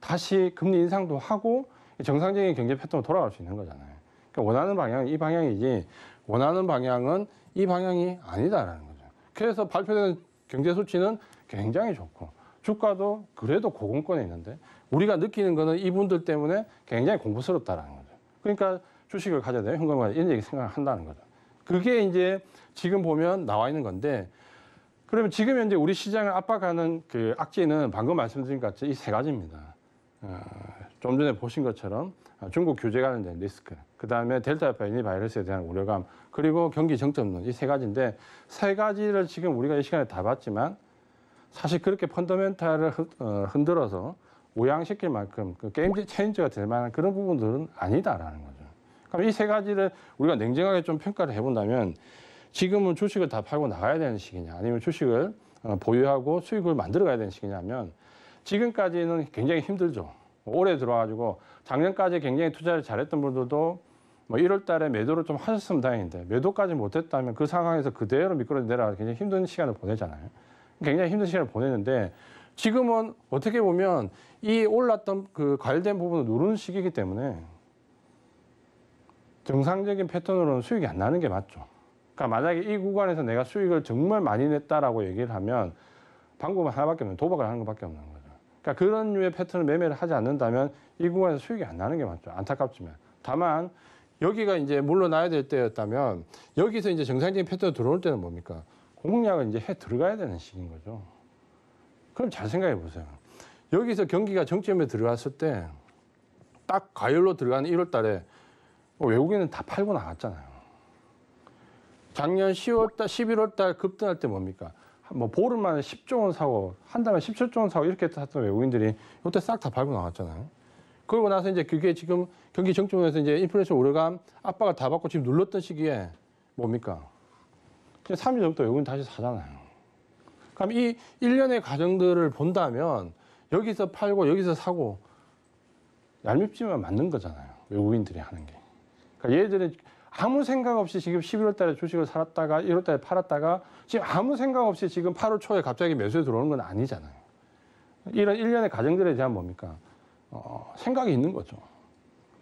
다시 금리 인상도 하고 정상적인 경제 패턴으로 돌아갈 수 있는 거잖아요. 그러니까 원하는 방향은 이 방향이지 원하는 방향은 이 방향이 아니다라는 거죠. 그래서 발표되는 경제 수치는 굉장히 좋고 주가도 그래도 고공권에 있는데 우리가 느끼는 거는 이분들 때문에 굉장히 공포스럽다라는 거예요. 그러니까 주식을 가져야 돼요. 현금을 가져야 돼요. 이런 얘기 생각한다는 거죠. 그게 이제 지금 보면 나와 있는 건데 그러면 지금 현재 우리 시장을 압박하는 그 악재는 방금 말씀드린 것 같이 이 세 가지입니다. 어, 좀 전에 보신 것처럼 중국 규제 가관련데 리스크, 그 다음에 델타 변이 바이러스에 대한 우려감, 그리고 경기 정점론 이 세 가지인데 세 가지를 지금 우리가 이 시간에 다 봤지만 사실 그렇게 펀더멘탈을 어, 흔들어서 오양시킬 만큼 그 게임 체인지가될 만한 그런 부분들은 아니다라는 거죠. 그럼 그러니까 이세 가지를 우리가 냉정하게 좀 평가를 해본다면 지금은 주식을 다 팔고 나가야 되는 시기냐 아니면 주식을 어, 보유하고 수익을 만들어 가야 되는 시기냐면 지금까지는 굉장히 힘들죠. 올해 들어와가지고 작년까지 굉장히 투자를 잘했던 분들도 뭐 1월 달에 매도를 좀 하셨으면 다행인데 매도까지 못했다면 그 상황에서 그대로 미끄러 내려가 굉장히 힘든 시간을 보내잖아요. 굉장히 힘든 시간을 보내는데 지금은 어떻게 보면 이 올랐던 그 과열된 부분을 누르는 시기이기 때문에 정상적인 패턴으로는 수익이 안 나는 게 맞죠. 그러니까 만약에 이 구간에서 내가 수익을 정말 많이 냈다라고 얘기를 하면 방법은 하나밖에 없는 도박을 하는 것밖에 없는 거죠. 그러니까 그런 류의 패턴을 매매를 하지 않는다면 이 구간에서 수익이 안 나는 게 맞죠. 안타깝지만. 다만 여기가 이제 물러나야 될 때였다면 여기서 이제 정상적인 패턴 들어올 때는 뭡니까? 공략을 이제 해 들어가야 되는 시기인 거죠. 그럼 잘 생각해 보세요. 여기서 경기가 정점에 들어갔을 때딱 과열로 들어가 1월 달에 뭐 외국인은 다 팔고 나갔잖아요. 작년 10월 달, 11월 달 급등할 때 뭡니까? 뭐 보름 만에 10조 원 사고 한 달에 17조 원 사고 이렇게 샀던 외국인들이 이때 싹 다 팔고 나갔잖아요. 그러고 나서 이제 그게 지금 경기 정점에서 이제 인플레이션 오르감 압박을 다 받고 지금 눌렀던 시기에 뭡니까? 3일 전부터 외국인 다시 사잖아요. 그럼 이 일련의 과정들을 본다면 여기서 팔고 여기서 사고 얄밉지만 맞는 거잖아요. 외국인들이 하는 게. 그러니까 얘들은 아무 생각 없이 지금 11월 달에 주식을 살았다가 1월 달에 팔았다가 지금 아무 생각 없이 지금 8월 초에 갑자기 매수에 들어오는 건 아니잖아요. 이런 일련의 과정들에 대한 뭡니까? 어, 생각이 있는 거죠.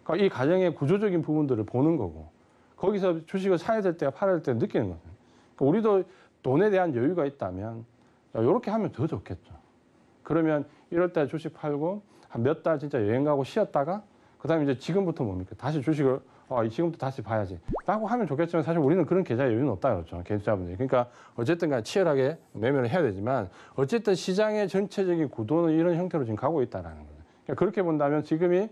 그러니까 이 과정의 구조적인 부분들을 보는 거고 거기서 주식을 사야 될 때와 팔아야 될 때 느끼는 거죠. 그러니까 우리도 돈에 대한 여유가 있다면 이렇게 하면 더 좋겠죠. 그러면 이럴 때 주식 팔고 한 몇 달 진짜 여행 가고 쉬었다가 그다음에 이제 지금부터 뭡니까? 다시 주식을 어, 지금부터 다시 봐야지. 라고 하면 좋겠지만 사실 우리는 그런 계좌 여유는 없다 그렇죠. 개인투자분들이. 그러니까 어쨌든 간 치열하게 매매를 해야 되지만 어쨌든 시장의 전체적인 구도는 이런 형태로 지금 가고 있다라는 거죠. 그러니까 그렇게 본다면 지금이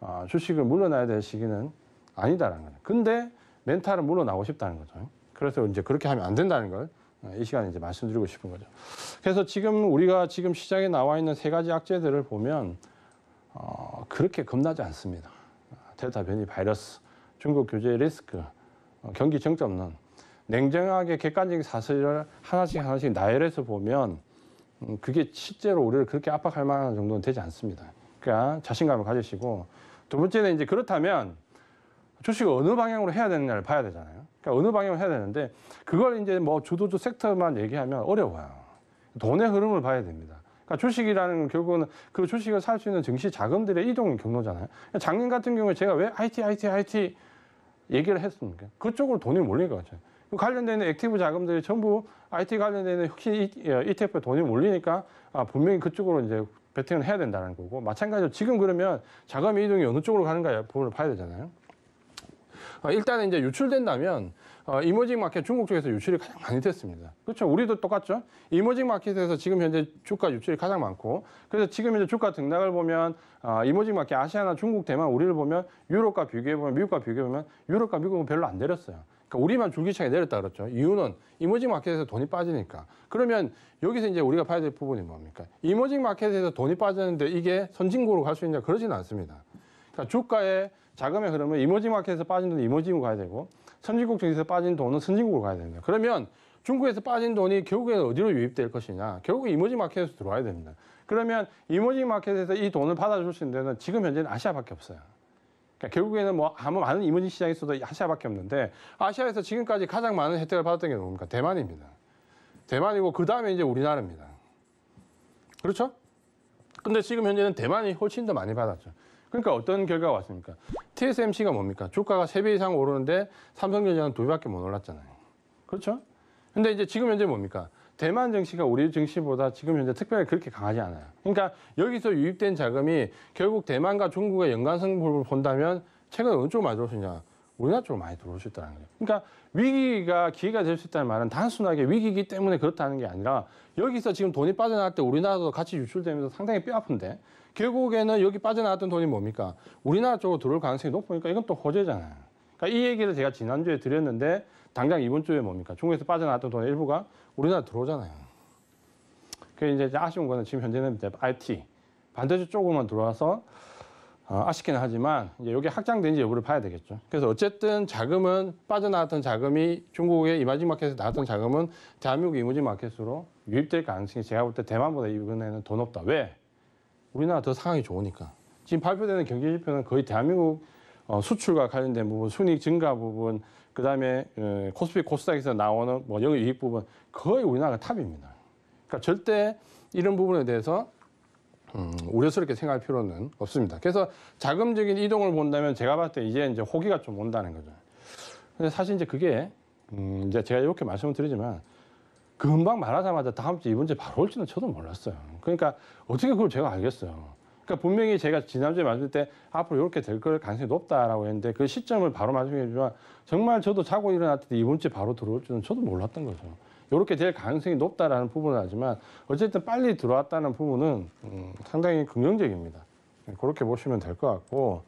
어, 주식을 물러나야 될 시기는 아니다라는 거죠. 근데 멘탈은 물러나고 싶다는 거죠. 그래서 이제 그렇게 하면 안 된다는 걸 어, 이 시간에 이제 말씀드리고 싶은 거죠. 그래서 지금 우리가 지금 시장에 나와 있는 세 가지 악재들을 보면 어, 그렇게 겁나지 않습니다. 델타 변이 바이러스, 중국 규제 리스크, 어, 경기 정점론, 냉정하게 객관적인 사실을 하나씩 하나씩 나열해서 보면 음, 그게 실제로 우리를 그렇게 압박할 만한 정도는 되지 않습니다. 그러니까 자신감을 가지시고 두 번째는 이제 그렇다면 주식을 어느 방향으로 해야 되느냐를 봐야 되잖아요. 그러니까 어느 방향으로 해야 되는데 그걸 이제 뭐 주도주 섹터만 얘기하면 어려워요. 돈의 흐름을 봐야 됩니다. 그러니까 주식이라는 건 결국은 그 주식을 살 수 있는 증시 자금들의 이동 경로잖아요. 작년 같은 경우에 제가 왜 IT, IT, IT 얘기를 했습니까? 그쪽으로 돈이 몰린 것 같아요. 그 관련되는 액티브 자금들이 전부 IT 관련되는 혹시 어, ETF에 돈이 몰리니까 아, 분명히 그쪽으로 이제 배팅을 해야 된다는 거고 마찬가지로 지금 그러면 자금 이동이 어느 쪽으로 가는가 부분을 봐야 되잖아요. 어, 일단은 이제 유출된다면 어, 이머징 마켓 중국 쪽에서 유출이 가장 많이 됐습니다. 그렇죠. 우리도 똑같죠. 이머징 마켓에서 지금 현재 주가 유출이 가장 많고 그래서 지금 현재 주가 등락을 보면 어, 이머징 마켓 아시아나 중국 대만 우리를 보면 유럽과 비교해 보면 미국과 비교해 보면 유럽과 미국은 별로 안 내렸어요. 그러니까 우리만 줄기차게 내렸다 그랬죠. 이유는 이머징 마켓에서 돈이 빠지니까. 그러면 여기서 이제 우리가 봐야 될 부분이 뭡니까? 이머징 마켓에서 돈이 빠졌는데 이게 선진국으로 갈 수 있냐? 그러지는 않습니다. 그러니까 주가의 자금의 흐름은 이머징 마켓에서 빠진 돈은 이머징으로 가야 되고 선진국 중에서 빠진 돈은 선진국으로 가야 됩니다. 그러면 중국에서 빠진 돈이 결국에 는 어디로 유입될 것이냐? 결국 이머징 마켓에서 들어와야 됩니다. 그러면 이머징 마켓에서 이 돈을 받아줄 수 있는 데는 지금 현재는 아시아밖에 없어요. 그러니까 결국에는 뭐 아무 많은 이머징 시장에서도 아시아밖에 없는데 아시아에서 지금까지 가장 많은 혜택을 받았던 게뭡니까 대만입니다. 대만이고 그 다음에 이제 우리나라입니다. 그렇죠? 근데 지금 현재는 대만이 훨씬 더 많이 받았죠. 그러니까 어떤 결과가 왔습니까? TSMC가 뭡니까? 주가가 3배 이상 오르는데 삼성전자는 2배밖에못 올랐잖아요. 그렇죠? 근데 이제 지금 현재 뭡니까? 대만 증시가 우리 증시보다 지금 현재 특별히 그렇게 강하지 않아요. 그러니까 여기서 유입된 자금이 결국 대만과 중국의 연관성을 본다면 최근 어느 쪽으로 많이 들어오느냐. 우리나라 쪽으로 많이 들어올 수 있다는 거예요. 그러니까 위기가 기회가 될 수 있다는 말은 단순하게 위기이기 때문에 그렇다는 게 아니라 여기서 지금 돈이 빠져나갈 때 우리나라도 같이 유출되면서 상당히 뼈 아픈데 결국에는 여기 빠져나왔던 돈이 뭡니까? 우리나라 쪽으로 들어올 가능성이 높으니까 이건 또 호재잖아요. 그러니까 이 얘기를 제가 지난주에 드렸는데 당장 이번 주에 뭡니까? 중국에서 빠져나왔던 돈의 일부가 우리나라 들어오잖아요. 그 이제 아쉬운 거는 지금 현재는 IT 반대 쪽으로만 들어와서 어, 아쉽긴 하지만 이제 이게 확장된지 여부를 봐야 되겠죠. 그래서 어쨌든 자금은 빠져나왔던 자금이 중국의 이마징 마켓에서 나왔던 자금은 대한민국 이마징 마켓으로 유입될 가능성이 제가 볼 때 대만보다 이번에는 더 높다. 왜? 우리나라 더 상황이 좋으니까. 지금 발표되는 경제 지표는 거의 대한민국 어, 수출과 관련된 부분, 순익 증가 부분, 그 다음에 어, 코스피 코스닥에서 나오는 뭐 영업 이익 부분 거의 우리나라가 탑입니다. 그러니까 절대 이런 부분에 대해서 음, 우려스럽게 생각할 필요는 없습니다. 그래서 자금적인 이동을 본다면 제가 봤을 때 이제 이제 호기가 좀 온다는 거죠. 근데 사실 이제 그게 음, 이제 제가 이렇게 말씀을 드리지만 금방 말하자마자 다음 주 이번 주에 바로 올지는 저도 몰랐어요. 그러니까 어떻게 그걸 제가 알겠어요. 그러니까 분명히 제가 지난주에 말했을 때 앞으로 이렇게 될 걸 가능성이 높다라고 했는데 그 시점을 바로 말씀해 주면 정말 저도 자고 일어났을 때 이번 주에 바로 들어올 줄은 저도 몰랐던 거죠. 이렇게 될 가능성이 높다라는 부분은 하지만 어쨌든 빨리 들어왔다는 부분은 음, 상당히 긍정적입니다. 그렇게 보시면 될 것 같고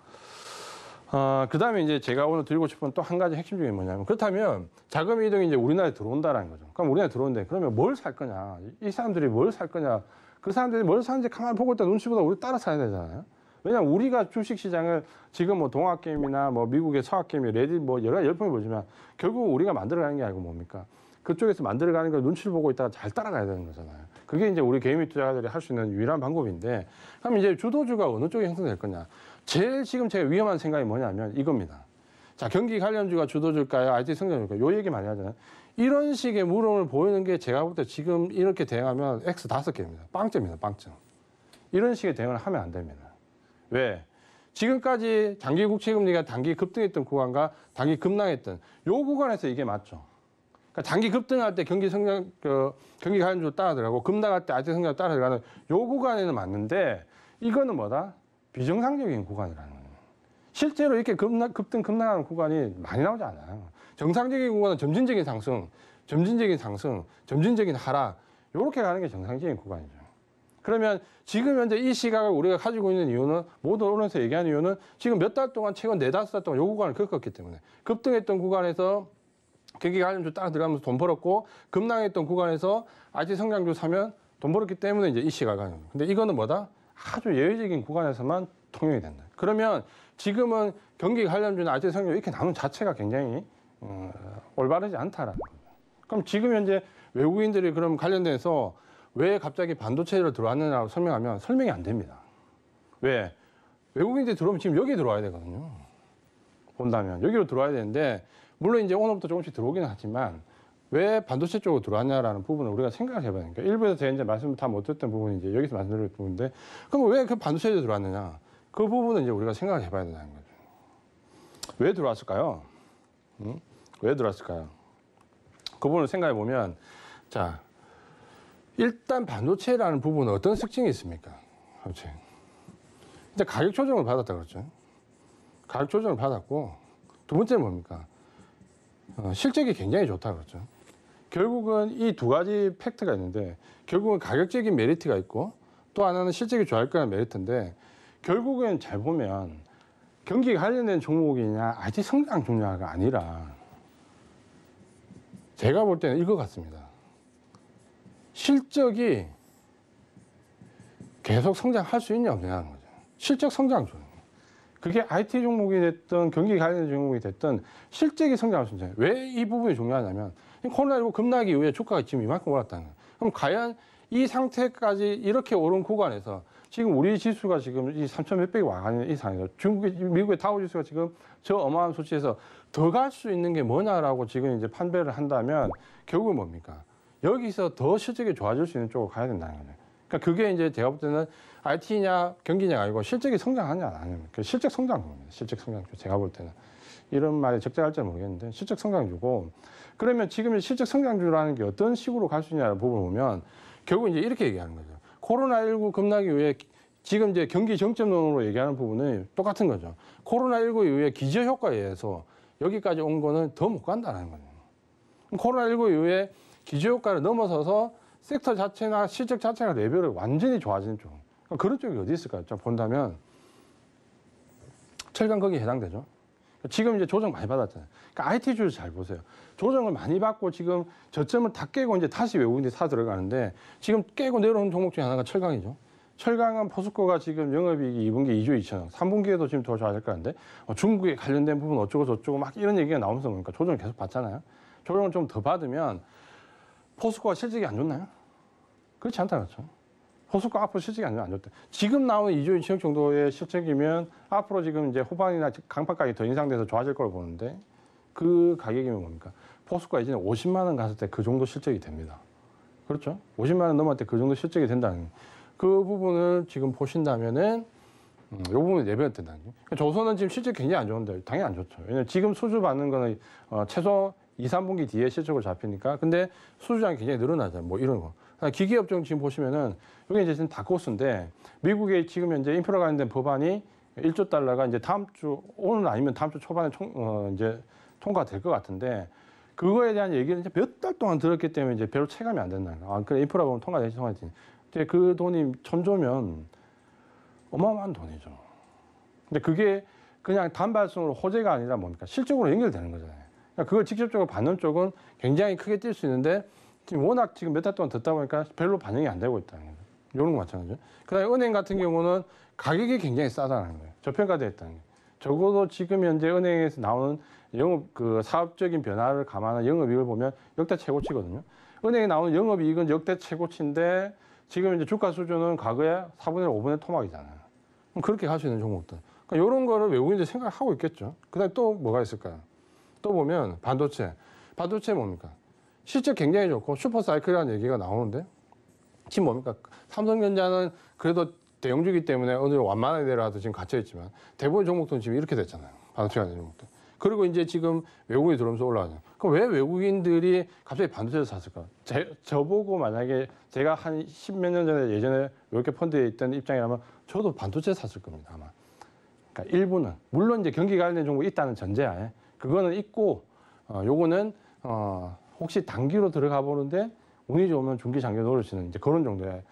어, 아, 그 다음에 이제 제가 오늘 드리고 싶은 또 한 가지 핵심적인 뭐냐면 그렇다면 자금 이동이 이제 우리나라에 들어온다라는 거죠. 그럼 우리나라에 들어온데 그러면 뭘 살 거냐? 이 사람들이 뭘 살 거냐? 그 사람들이 뭘 사는지 가만 보고 있다 눈치보다 우리 따라 사야 되잖아요. 왜냐면 우리가 주식시장을 지금 뭐 동학개미나 뭐 미국의 서학개미, 레딧 뭐 여러 열풍이 보지만 결국 우리가 만들어가는 게 아니고 뭡니까? 그쪽에서 만들어가는 걸 눈치를 보고 있다가 잘 따라가야 되는 거잖아요. 그게 이제 우리 개미 투자자들이 할 수 있는 유일한 방법인데 그럼 이제 주도주가 어느 쪽이 형성될 거냐. 제일 지금 제가 위험한 생각이 뭐냐면 이겁니다. 자, 경기 관련주가 주도주일까요? IT 성장주일까요? 요 얘기 많이 하잖아요. 이런 식의 물음을 보이는 게 제가 볼 때 지금 이렇게 대응하면 X 다섯 개입니다. 빵점입니다. 빵점. 이런 식의 대응을 하면 안 됩니다. 왜? 지금까지 단기 국채금리가 단기 급등했던 구간과 단기 급락했던 요 구간에서 이게 맞죠. 그러니까 장기 급등할 때 경기 성장, 그, 경기 가연주 따라들어가고 급락할 때 아직 성장 따라들어가는 요 구간에는 맞는데 이거는 뭐다? 비정상적인 구간이라는 거예요. 실제로 이렇게 급락, 급등, 급락하는 구간이 많이 나오지 않아요. 정상적인 구간은 점진적인 상승, 점진적인 상승, 점진적인 하락, 요렇게 가는 게 정상적인 구간이죠. 그러면 지금 현재 이 시각을 우리가 가지고 있는 이유는 모든 언론에서 얘기하는 이유는 지금 몇 달 동안 최근 네다섯 달 동안 요 구간을 겪었기 때문에 급등했던 구간에서 경기 관련주 따라 들어가면서 돈 벌었고 급락했던 구간에서 아직 성장주 사면 돈 벌었기 때문에 이제 이씨가 가는 거예요. 근데 이거는 뭐다? 아주 예외적인 구간에서만 통용이 된다. 그러면 지금은 경기 관련주나 아재 성장 이렇게 나눈 자체가 굉장히 어, 올바르지 않다라는 거죠. 그럼 지금 현재 외국인들이 그럼 관련돼서 왜 갑자기 반도체로 들어왔느냐고 설명하면 설명이 안 됩니다. 왜? 외국인들이 들어오면 지금 여기 들어와야 되거든요. 본다면. 여기로 들어와야 되는데 물론 이제 오늘부터 조금씩 들어오긴 하지만 왜 반도체 쪽으로 들어왔냐라는 부분을 우리가 생각을 해봐야 되니까 일부에서 제가 이제 말씀을 다못 듣던 부분이 이제 여기서 말씀드릴 부분인데 그럼 왜 그 반도체에 들어왔느냐 그 부분은 이제 우리가 생각을 해봐야 된다는 거죠. 왜 들어왔을까요? 응? 왜 들어왔을까요? 그 부분을 생각해 보면 자 일단 반도체라는 부분은 어떤 특징이 있습니까? 그렇지. 일단 가격 조정을 받았다 그랬죠. 가격 조정을 받았고 두 번째는 뭡니까? 어, 실적이 굉장히 좋다 그렇죠 결국은 이 두 가지 팩트가 있는데 결국은 가격적인 메리트가 있고 또 하나는 실적이 좋아할 거라는 메리트인데 결국엔 잘 보면 경기 관련된 종목이냐 아직 성장 종류가 아니라 제가 볼 때는 이거 같습니다. 실적이 계속 성장할 수 있냐 없냐는 거죠. 실적 성장주는. 그게 IT 종목이 됐든 경기 관련 종목이 됐든 실적이 성장할 수 있어요. 왜 이 부분이 중요하냐면 코로나19 급락이 이후에 주가가 지금 이만큼 올랐다는 거예요. 그럼 과연 이 상태까지 이렇게 오른 구간에서 지금 우리 지수가 지금 이 3천 몇백이 와가는 이상에서 중국의 미국의 다우 지수가 지금 저 어마어마한 수치에서 더 갈 수 있는 게 뭐냐라고 지금 이제 판별을 한다면 결국은 뭡니까? 여기서 더 실적이 좋아질 수 있는 쪽으로 가야 된다는 거예요. 그러니까 그게 이제 제가 볼 때는 i t 냐 경기냐 아니고 실적이 성장하냐 안 하냐. 그 실적 성장입니다. 실적 성장주. 제가 볼 때는. 이런 말에 적절할지 모르겠는데 실적 성장주고 그러면 지금 실적 성장주라는 게 어떤 식으로 갈 수 있냐는 부분을 보면 결국 이제 이렇게 얘기하는 거죠. 코로나19 급락이 후에 지금 이제 경기 정점론으로 얘기하는 부분은 똑같은 거죠. 코로나19 이후에 기저 효과에 의해서 여기까지 온 거는 더 못 간다는 거예요 코로나19 이후에 기저 효과를 넘어서서 섹터 자체나 실적 자체가 레벨을 완전히 좋아지는 쪽. 그러니까 그런 쪽이 어디 있을까요? 좀 본다면 철강 거기에 해당되죠. 그러니까 지금 이제 조정 많이 받았잖아요. 그러니까 IT 주를 잘 보세요. 조정을 많이 받고 지금 저점을 다 깨고 이제 다시 외국인들이 사 들어가는데 지금 깨고 내려오는 종목 중에 하나가 철강이죠. 철강은 포스코가 지금 영업이익이 2분기 2조 2천억, 3분기에도 지금 더 좋아질 건데 어, 중국에 관련된 부분 어쩌고 저쩌고 막 이런 얘기가 나오면서 보니까 조정을 계속 받잖아요. 조정을 좀 더 받으면 포스코가 실적이 안 좋나요? 그렇지 않다는 거죠. 포스코 앞으로 실적이 안, 좋대. 지금 나오는 2조 2천억 정도의 실적이면 앞으로 지금 이제 후반이나 강파가격이 더 인상돼서 좋아질 걸 보는데 그 가격이면 뭡니까? 포스코가 이전에 50만 원 갔을 때 그 정도 실적이 됩니다. 그렇죠? 50만 원 넘을 었때그 정도 실적이 된다는 그 부분을 지금 보신다면은 음, 요 부분이 4배가 된다는 거죠. 그러니까 조선은 지금 실적 굉장히 안 좋은데 당연히 안 좋죠. 왜냐면 지금 수주 받는 거는 어, 최소 2, 3분기 뒤에 실적을 잡히니까. 근데 수주량이 굉장히 늘어나잖아뭐 이런 거. 그러니까 기계 업종 지금 보시면은 이게 이제 지금 다코스인데 미국의 지금 현재 인프라 관련된 법안이 1조 달러가 이제 다음 주 오늘 아니면 다음 주 초반에 총, 어, 이제 통과될 것 같은데 그거에 대한 얘기는 이제 몇 달 동안 들었기 때문에 이제 별로 체감이 안 된다. 아 그래 인프라 보면 통과되지 통과되지. 근데 그 돈이 천조면 어마어마한 돈이죠. 근데 그게 그냥 단발성으로 호재가 아니라 뭡니까 실적으로 연결되는 거잖아요. 그러니까 그걸 직접적으로 받는 쪽은 굉장히 크게 뛸 수 있는데 지금 워낙 지금 몇 달 동안 듣다 보니까 별로 반영이 안 되고 있다는 거예요. 이런 거 마찬가지죠. 그다음에 은행 같은 경우는 가격이 굉장히 싸다는 거예요. 저평가돼 있다는 게. 적어도 지금 현재 은행에서 나오는 영업 그 사업적인 변화를 감안한 영업이익을 보면 역대 최고치거든요. 은행에 나오는 영업이익은 역대 최고치인데 지금 이제 주가 수준은 과거에 4분의 5분의 토막이잖아요. 그럼 그렇게 할 수 있는 종목들. 그러니까 이런 거를 외국인들이 생각하고 있겠죠. 그다음에 또 뭐가 있을까요? 또 보면 반도체. 반도체 뭡니까? 실제 굉장히 좋고 슈퍼사이클이라는 얘기가 나오는데 지금 뭡니까? 삼성전자는 그래도 대형주기 때문에 오늘 완만하게 내려와도 지금 갇혀있지만 대부분 종목들은 지금 이렇게 됐잖아요. 반도체 관련 종목들. 그리고 이제 지금 외국인이 들어오면서 올라가죠. 그럼 왜 외국인들이 갑자기 반도체를 샀을까? 제, 저보고 만약에 제가 한 십몇 년 전에 예전에 이렇게 펀드에 있던 입장이라면 저도 반도체 샀을 겁니다, 아마. 그러니까 일부는. 물론 이제 경기 관련 된 종목이 있다는 전제하에 그거는 있고 어, 요거는 어, 혹시 단기로 들어가 보는데 운이 좋으면 중기 장기 노를 치는 이제 그런 정도의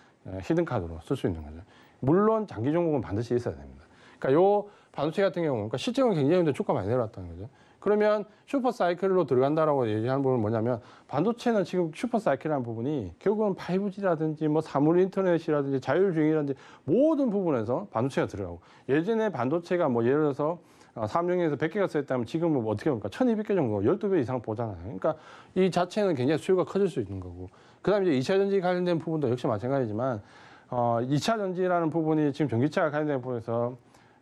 히든 카드로 쓸 수 있는 거죠. 물론 장기 종목은 반드시 있어야 됩니다. 그러니까 요 반도체 같은 경우는 그러니까 실적은 굉장히 근데 주가 많이 내려왔다는 거죠. 그러면 슈퍼 사이클로 들어간다라고 얘기하는 부분은 뭐냐면 반도체는 지금 슈퍼 사이클이라는 부분이 결국은 5G라든지 뭐 사물 인터넷이라든지 자율주행이라든지 모든 부분에서 반도체가 들어가고 예전에 반도체가 뭐 예를 들어서 삼중에서 아, 100개가 쓰였다면 지금은 뭐 어떻게 보니까 1200개 정도, 12배 이상 보잖아요. 그러니까 이 자체는 굉장히 수요가 커질 수 있는 거고. 그 다음에 이제 2차 전지 관련된 부분도 역시 마찬가지지만, 어, 2차 전지라는 부분이 지금 전기차 관련된 부분에서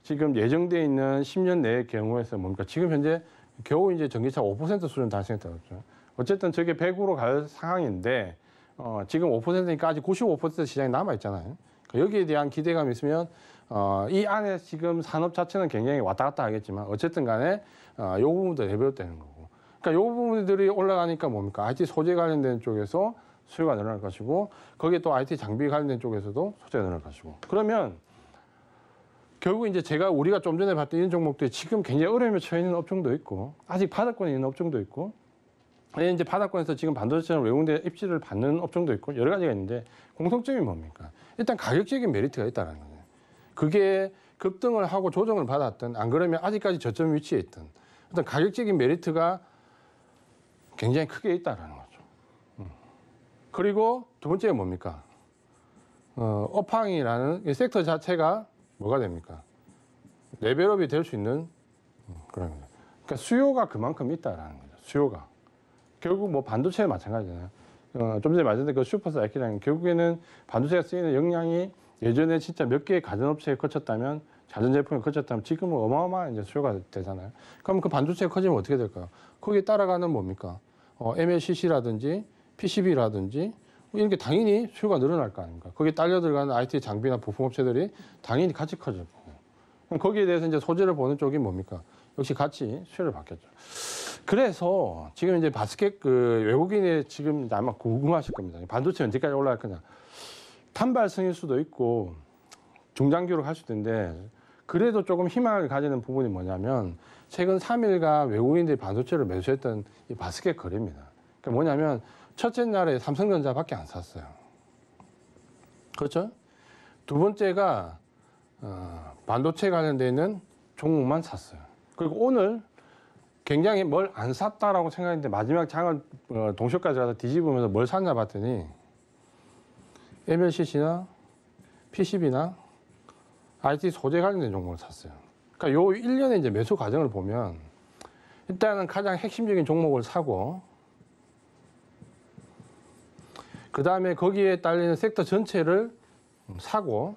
지금 예정돼 있는 10년 내의 경우에서 뭡니까? 지금 현재 겨우 이제 전기차 5% 수준 달성했다고 했죠. 어쨌든 저게 100으로 갈 상황인데, 어, 지금 5%니까 아직 95% 시장이 남아있잖아요. 그 여기에 대한 기대감이 있으면 어, 이 안에 지금 산업 자체는 굉장히 왔다 갔다 하겠지만 어쨌든 간에 어, 요 부분도 레비업되는 거고. 그러니까 요 부분들이 올라가니까 뭡니까? IT 소재 관련된 쪽에서 수요가 늘어날 것이고 거기에 또 IT 장비 관련된 쪽에서도 소재가 늘어날 것이고. 그러면 결국 이제 제가 우리가 좀 전에 봤던 이런 종목들이 지금 굉장히 어려움에 처해 있는 업종도 있고 아직 바닥권에 있는 업종도 있고 예, 이제 바닥권에서 지금 반도체처럼 외국인의 입지를 받는 업종도 있고 여러 가지가 있는데 공통점이 뭡니까? 일단 가격적인 메리트가 있다는 거죠 그게 급등을 하고 조정을 받았던 안 그러면 아직까지 저점 위치에 있던 어떤 가격적인 메리트가 굉장히 크게 있다라는 거죠. 음. 그리고 두 번째가 뭡니까? 어, 업황이라는 이 섹터 자체가 뭐가 됩니까? 레벨업이 될 수 있는 음, 그런 거죠. 그러니까 수요가 그만큼 있다라는 거죠. 수요가 결국 뭐 반도체 마찬가지잖아요. 어, 좀 전에 말씀드린 그 슈퍼사이클이라는 결국에는 반도체가 쓰이는 역량이 예전에 진짜 몇 개의 가전업체에 거쳤다면 자전 제품에 거쳤다면 지금은 어마어마한 이제 수요가 되잖아요. 그럼 그 반도체가 커지면 어떻게 될까요? 거기에 따라가는 뭡니까? 어, MLCC라든지 PCB라든지 뭐 이런 게 당연히 수요가 늘어날 거 아닙니까? 거기에 딸려 들어가는 IT 장비나 부품업체들이 당연히 같이 커질 거예요. 그럼 거기에 대해서 이제 소재를 보는 쪽이 뭡니까? 역시 같이 수요를 받겠죠. 그래서 지금 이제 바스켓 그 외국인의 지금 아마 궁금하실 겁니다. 반도체 언제까지 올라갈 거냐. 숱한 발생일 수도 있고 중장기로 갈 수도 있는데 그래도 조금 희망을 가지는 부분이 뭐냐면 최근 3일간 외국인들이 반도체를 매수했던 이 바스켓 거래입니다. 그러니까 뭐냐면 첫째 날에 삼성전자밖에 안 샀어요. 그렇죠? 두 번째가 어, 반도체 관련돼 는 종목만 샀어요. 그리고 오늘 굉장히 뭘 안 샀다라고 생각했는데 마지막 장을 어, 동시까지 가서 뒤집으면서 뭘 샀냐 봤더니 MLCC나 PCB나 IT 소재 관련된 종목을 샀어요. 그러니까 요 1년의 이제 매수 과정을 보면 일단은 가장 핵심적인 종목을 사고 그 다음에 거기에 딸리는 섹터 전체를 사고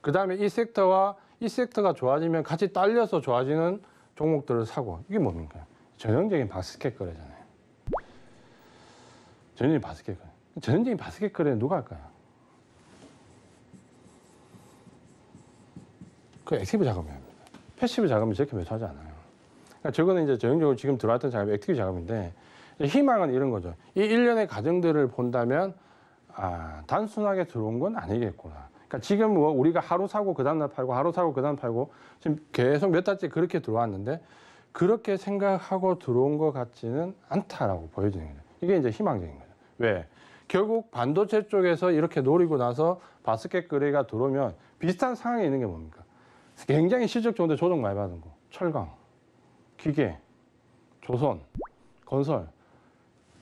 그 다음에 이 섹터와 이 섹터가 좋아지면 같이 딸려서 좋아지는 종목들을 사고 이게 뭡니까? 전형적인 바스켓 거래잖아요. 전형적인 바스켓 거래. 전형적인 바스켓 거래는 누가 할까요? 그 액티브 작업이에요 패시브 작업이 저렇게 매수하지 않아요. 그러니까 저거는 이제 전형적으로 지금 들어왔던 작업이 액티브 작업인데 희망은 이런 거죠. 이 일련의 과정들을 본다면 아, 단순하게 들어온 건 아니겠구나. 그러니까 지금 뭐 우리가 하루 사고 그 다음날 팔고 하루 사고 그 다음 팔고 지금 계속 몇 달째 그렇게 들어왔는데 그렇게 생각하고 들어온 것 같지는 않다라고 보여지는 거죠. 이게 이제 희망적인 거죠. 왜? 결국 반도체 쪽에서 이렇게 노리고 나서 바스켓 거래가 들어오면 비슷한 상황에 있는 게 뭡니까? 굉장히 실적 좋은데 조정 많이 받은 거. 철강, 기계, 조선, 건설.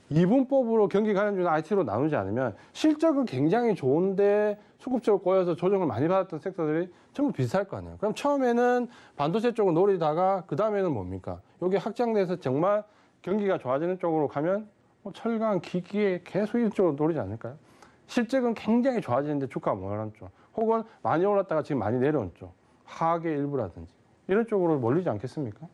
이분법으로 경기 가연주나 IT로 나누지 않으면 실적은 굉장히 좋은데 수급적으로 꼬여서 조정을 많이 받았던 섹터들이 전부 비슷할 거 아니에요. 그럼 처음에는 반도체 쪽을 노리다가 그 다음에는 뭡니까? 여기 확장돼서 정말 경기가 좋아지는 쪽으로 가면 뭐 철강, 기기에 계속 이쪽으로 노리지 않을까요? 실적은 굉장히 좋아지는데 주가가 몰라는 뭐 쪽. 혹은 많이 올랐다가 지금 많이 내려온 쪽. 화학의 일부라든지 이런 쪽으로 몰리지 않겠습니까?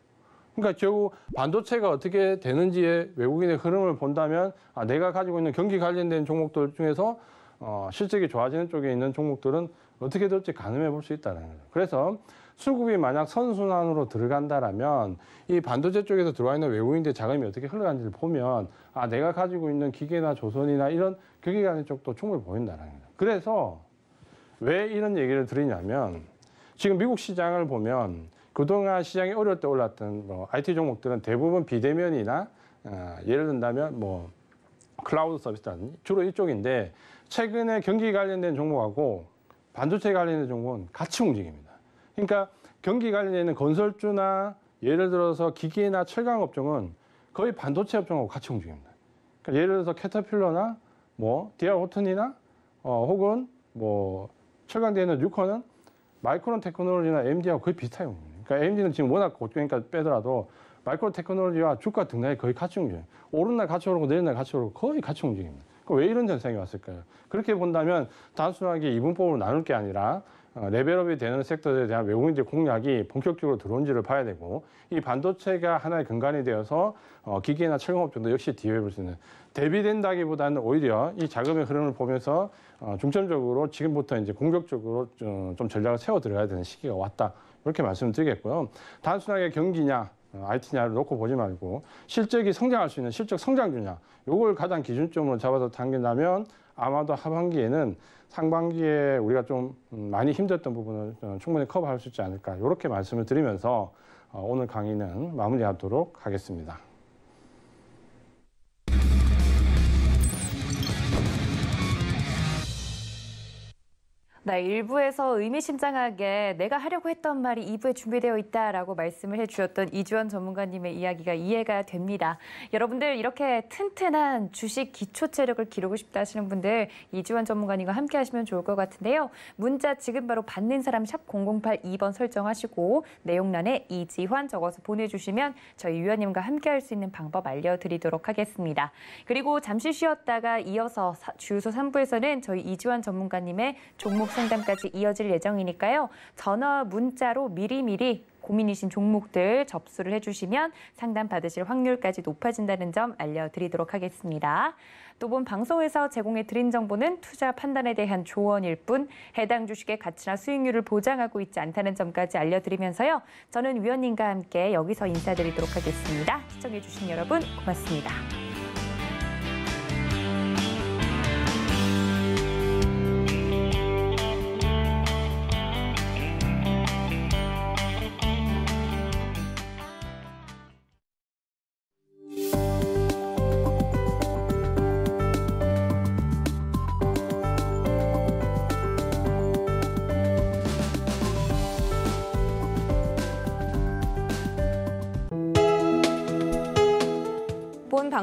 그러니까 결국 반도체가 어떻게 되는지의 외국인의 흐름을 본다면 아, 내가 가지고 있는 경기 관련된 종목들 중에서 어, 실적이 좋아지는 쪽에 있는 종목들은 어떻게 될지 가늠해 볼 수 있다는 거죠. 그래서 수급이 만약 선순환으로 들어간다라이 반도체 쪽에서 들어와 있는 외국인들의 자금이 어떻게 흘러가는지를 보면 아 내가 가지고 있는 기계나 조선이나 이런 경기관의 쪽도 충분히 보인다는 거죠. 그래서 왜 이런 얘기를 드리냐면 지금 미국 시장을 보면 그동안 시장이 어려울 때 올랐던 뭐 IT 종목들은 대부분 비대면이나 어, 예를 든다면 뭐 클라우드 서비스라든지 주로 이쪽인데 최근에 경기 관련된 종목하고 반도체 관련된 종목은 같이 움직입니다. 그러니까 경기 관련된 건설주나 예를 들어서 기계나 철강 업종은 거의 반도체 업종하고 같이 움직입니다. 그러니까 예를 들어서 캐터필러나 뭐 디아 호튼이나 어, 혹은 뭐철강되는뉴커는 마이크론 테크놀로지나 AMD하고 거의 비슷해요. 그러니까 AMD는 지금 워낙 고가니까 빼더라도 마이크론 테크놀로지와 주가 등락이 거의 같이 움직여요. 오른날 같이 오르고 내일날 같이 오르고 거의 같이 움직입니다. 그러니까 왜 이런 현상이 왔을까요? 그렇게 본다면 단순하게 이분법으로 나눌 게 아니라 어, 레벨업이 되는 섹터에 대한 외국인들 의 공략이 본격적으로 들어온지를 봐야 되고 이 반도체가 하나의 근간이 되어서 어, 기계나 철공업종도 역시 디 뒤에 볼 수 있는 대비된다기보다는 오히려 이 자금의 흐름을 보면서 어, 중점적으로 지금부터 이제 공격적으로 어, 좀, 전략을 세워 들어가야 되는 시기가 왔다. 이렇게 말씀드리겠고요. 단순하게 경기냐 어, IT냐를 놓고 보지 말고 실적이 성장할 수 있는 실적 성장주냐 요걸 가장 기준점으로 잡아서 당긴다면 아마도 하반기에는 상반기에 우리가 좀 음, 많이 힘들었던 부분을 어, 충분히 커버할 수 있지 않을까 이렇게 말씀을 드리면서 오늘 강의는 마무리하도록 하겠습니다. 네, 1부에서 의미심장하게 내가 하려고 했던 말이 2부에 준비되어 있다라고 말씀을 해주셨던 이주원 전문가님의 이야기가 이해가 됩니다. 여러분들 이렇게 튼튼한 주식 기초 체력을 기르고 싶다 하시는 분들 이주원 전문가님과 함께 하시면 좋을 것 같은데요. 문자 지금 바로 받는 사람 샵 0082번 설정하시고 내용란에 이지환 적어서 보내주시면 저희 위원님과 함께 할 수 있는 방법 알려드리도록 하겠습니다. 그리고 잠시 쉬었다가 이어서 주유소 3부에서는 저희 이주환 전문가님의 종목 상담까지 이어질 예정이니까요. 전화 문자로 미리미리 고민이신 종목들 접수를 해주시면 상담 받으실 확률까지 높아진다는 점 알려드리도록 하겠습니다. 또 본 방송에서 제공해 드린 정보는 투자 판단에 대한 조언일 뿐 해당 주식의 가치나 수익률을 보장하고 있지 않다는 점까지 알려드리면서요. 저는 위원님과 함께 여기서 인사드리도록 하겠습니다. 시청해주신 여러분 고맙습니다.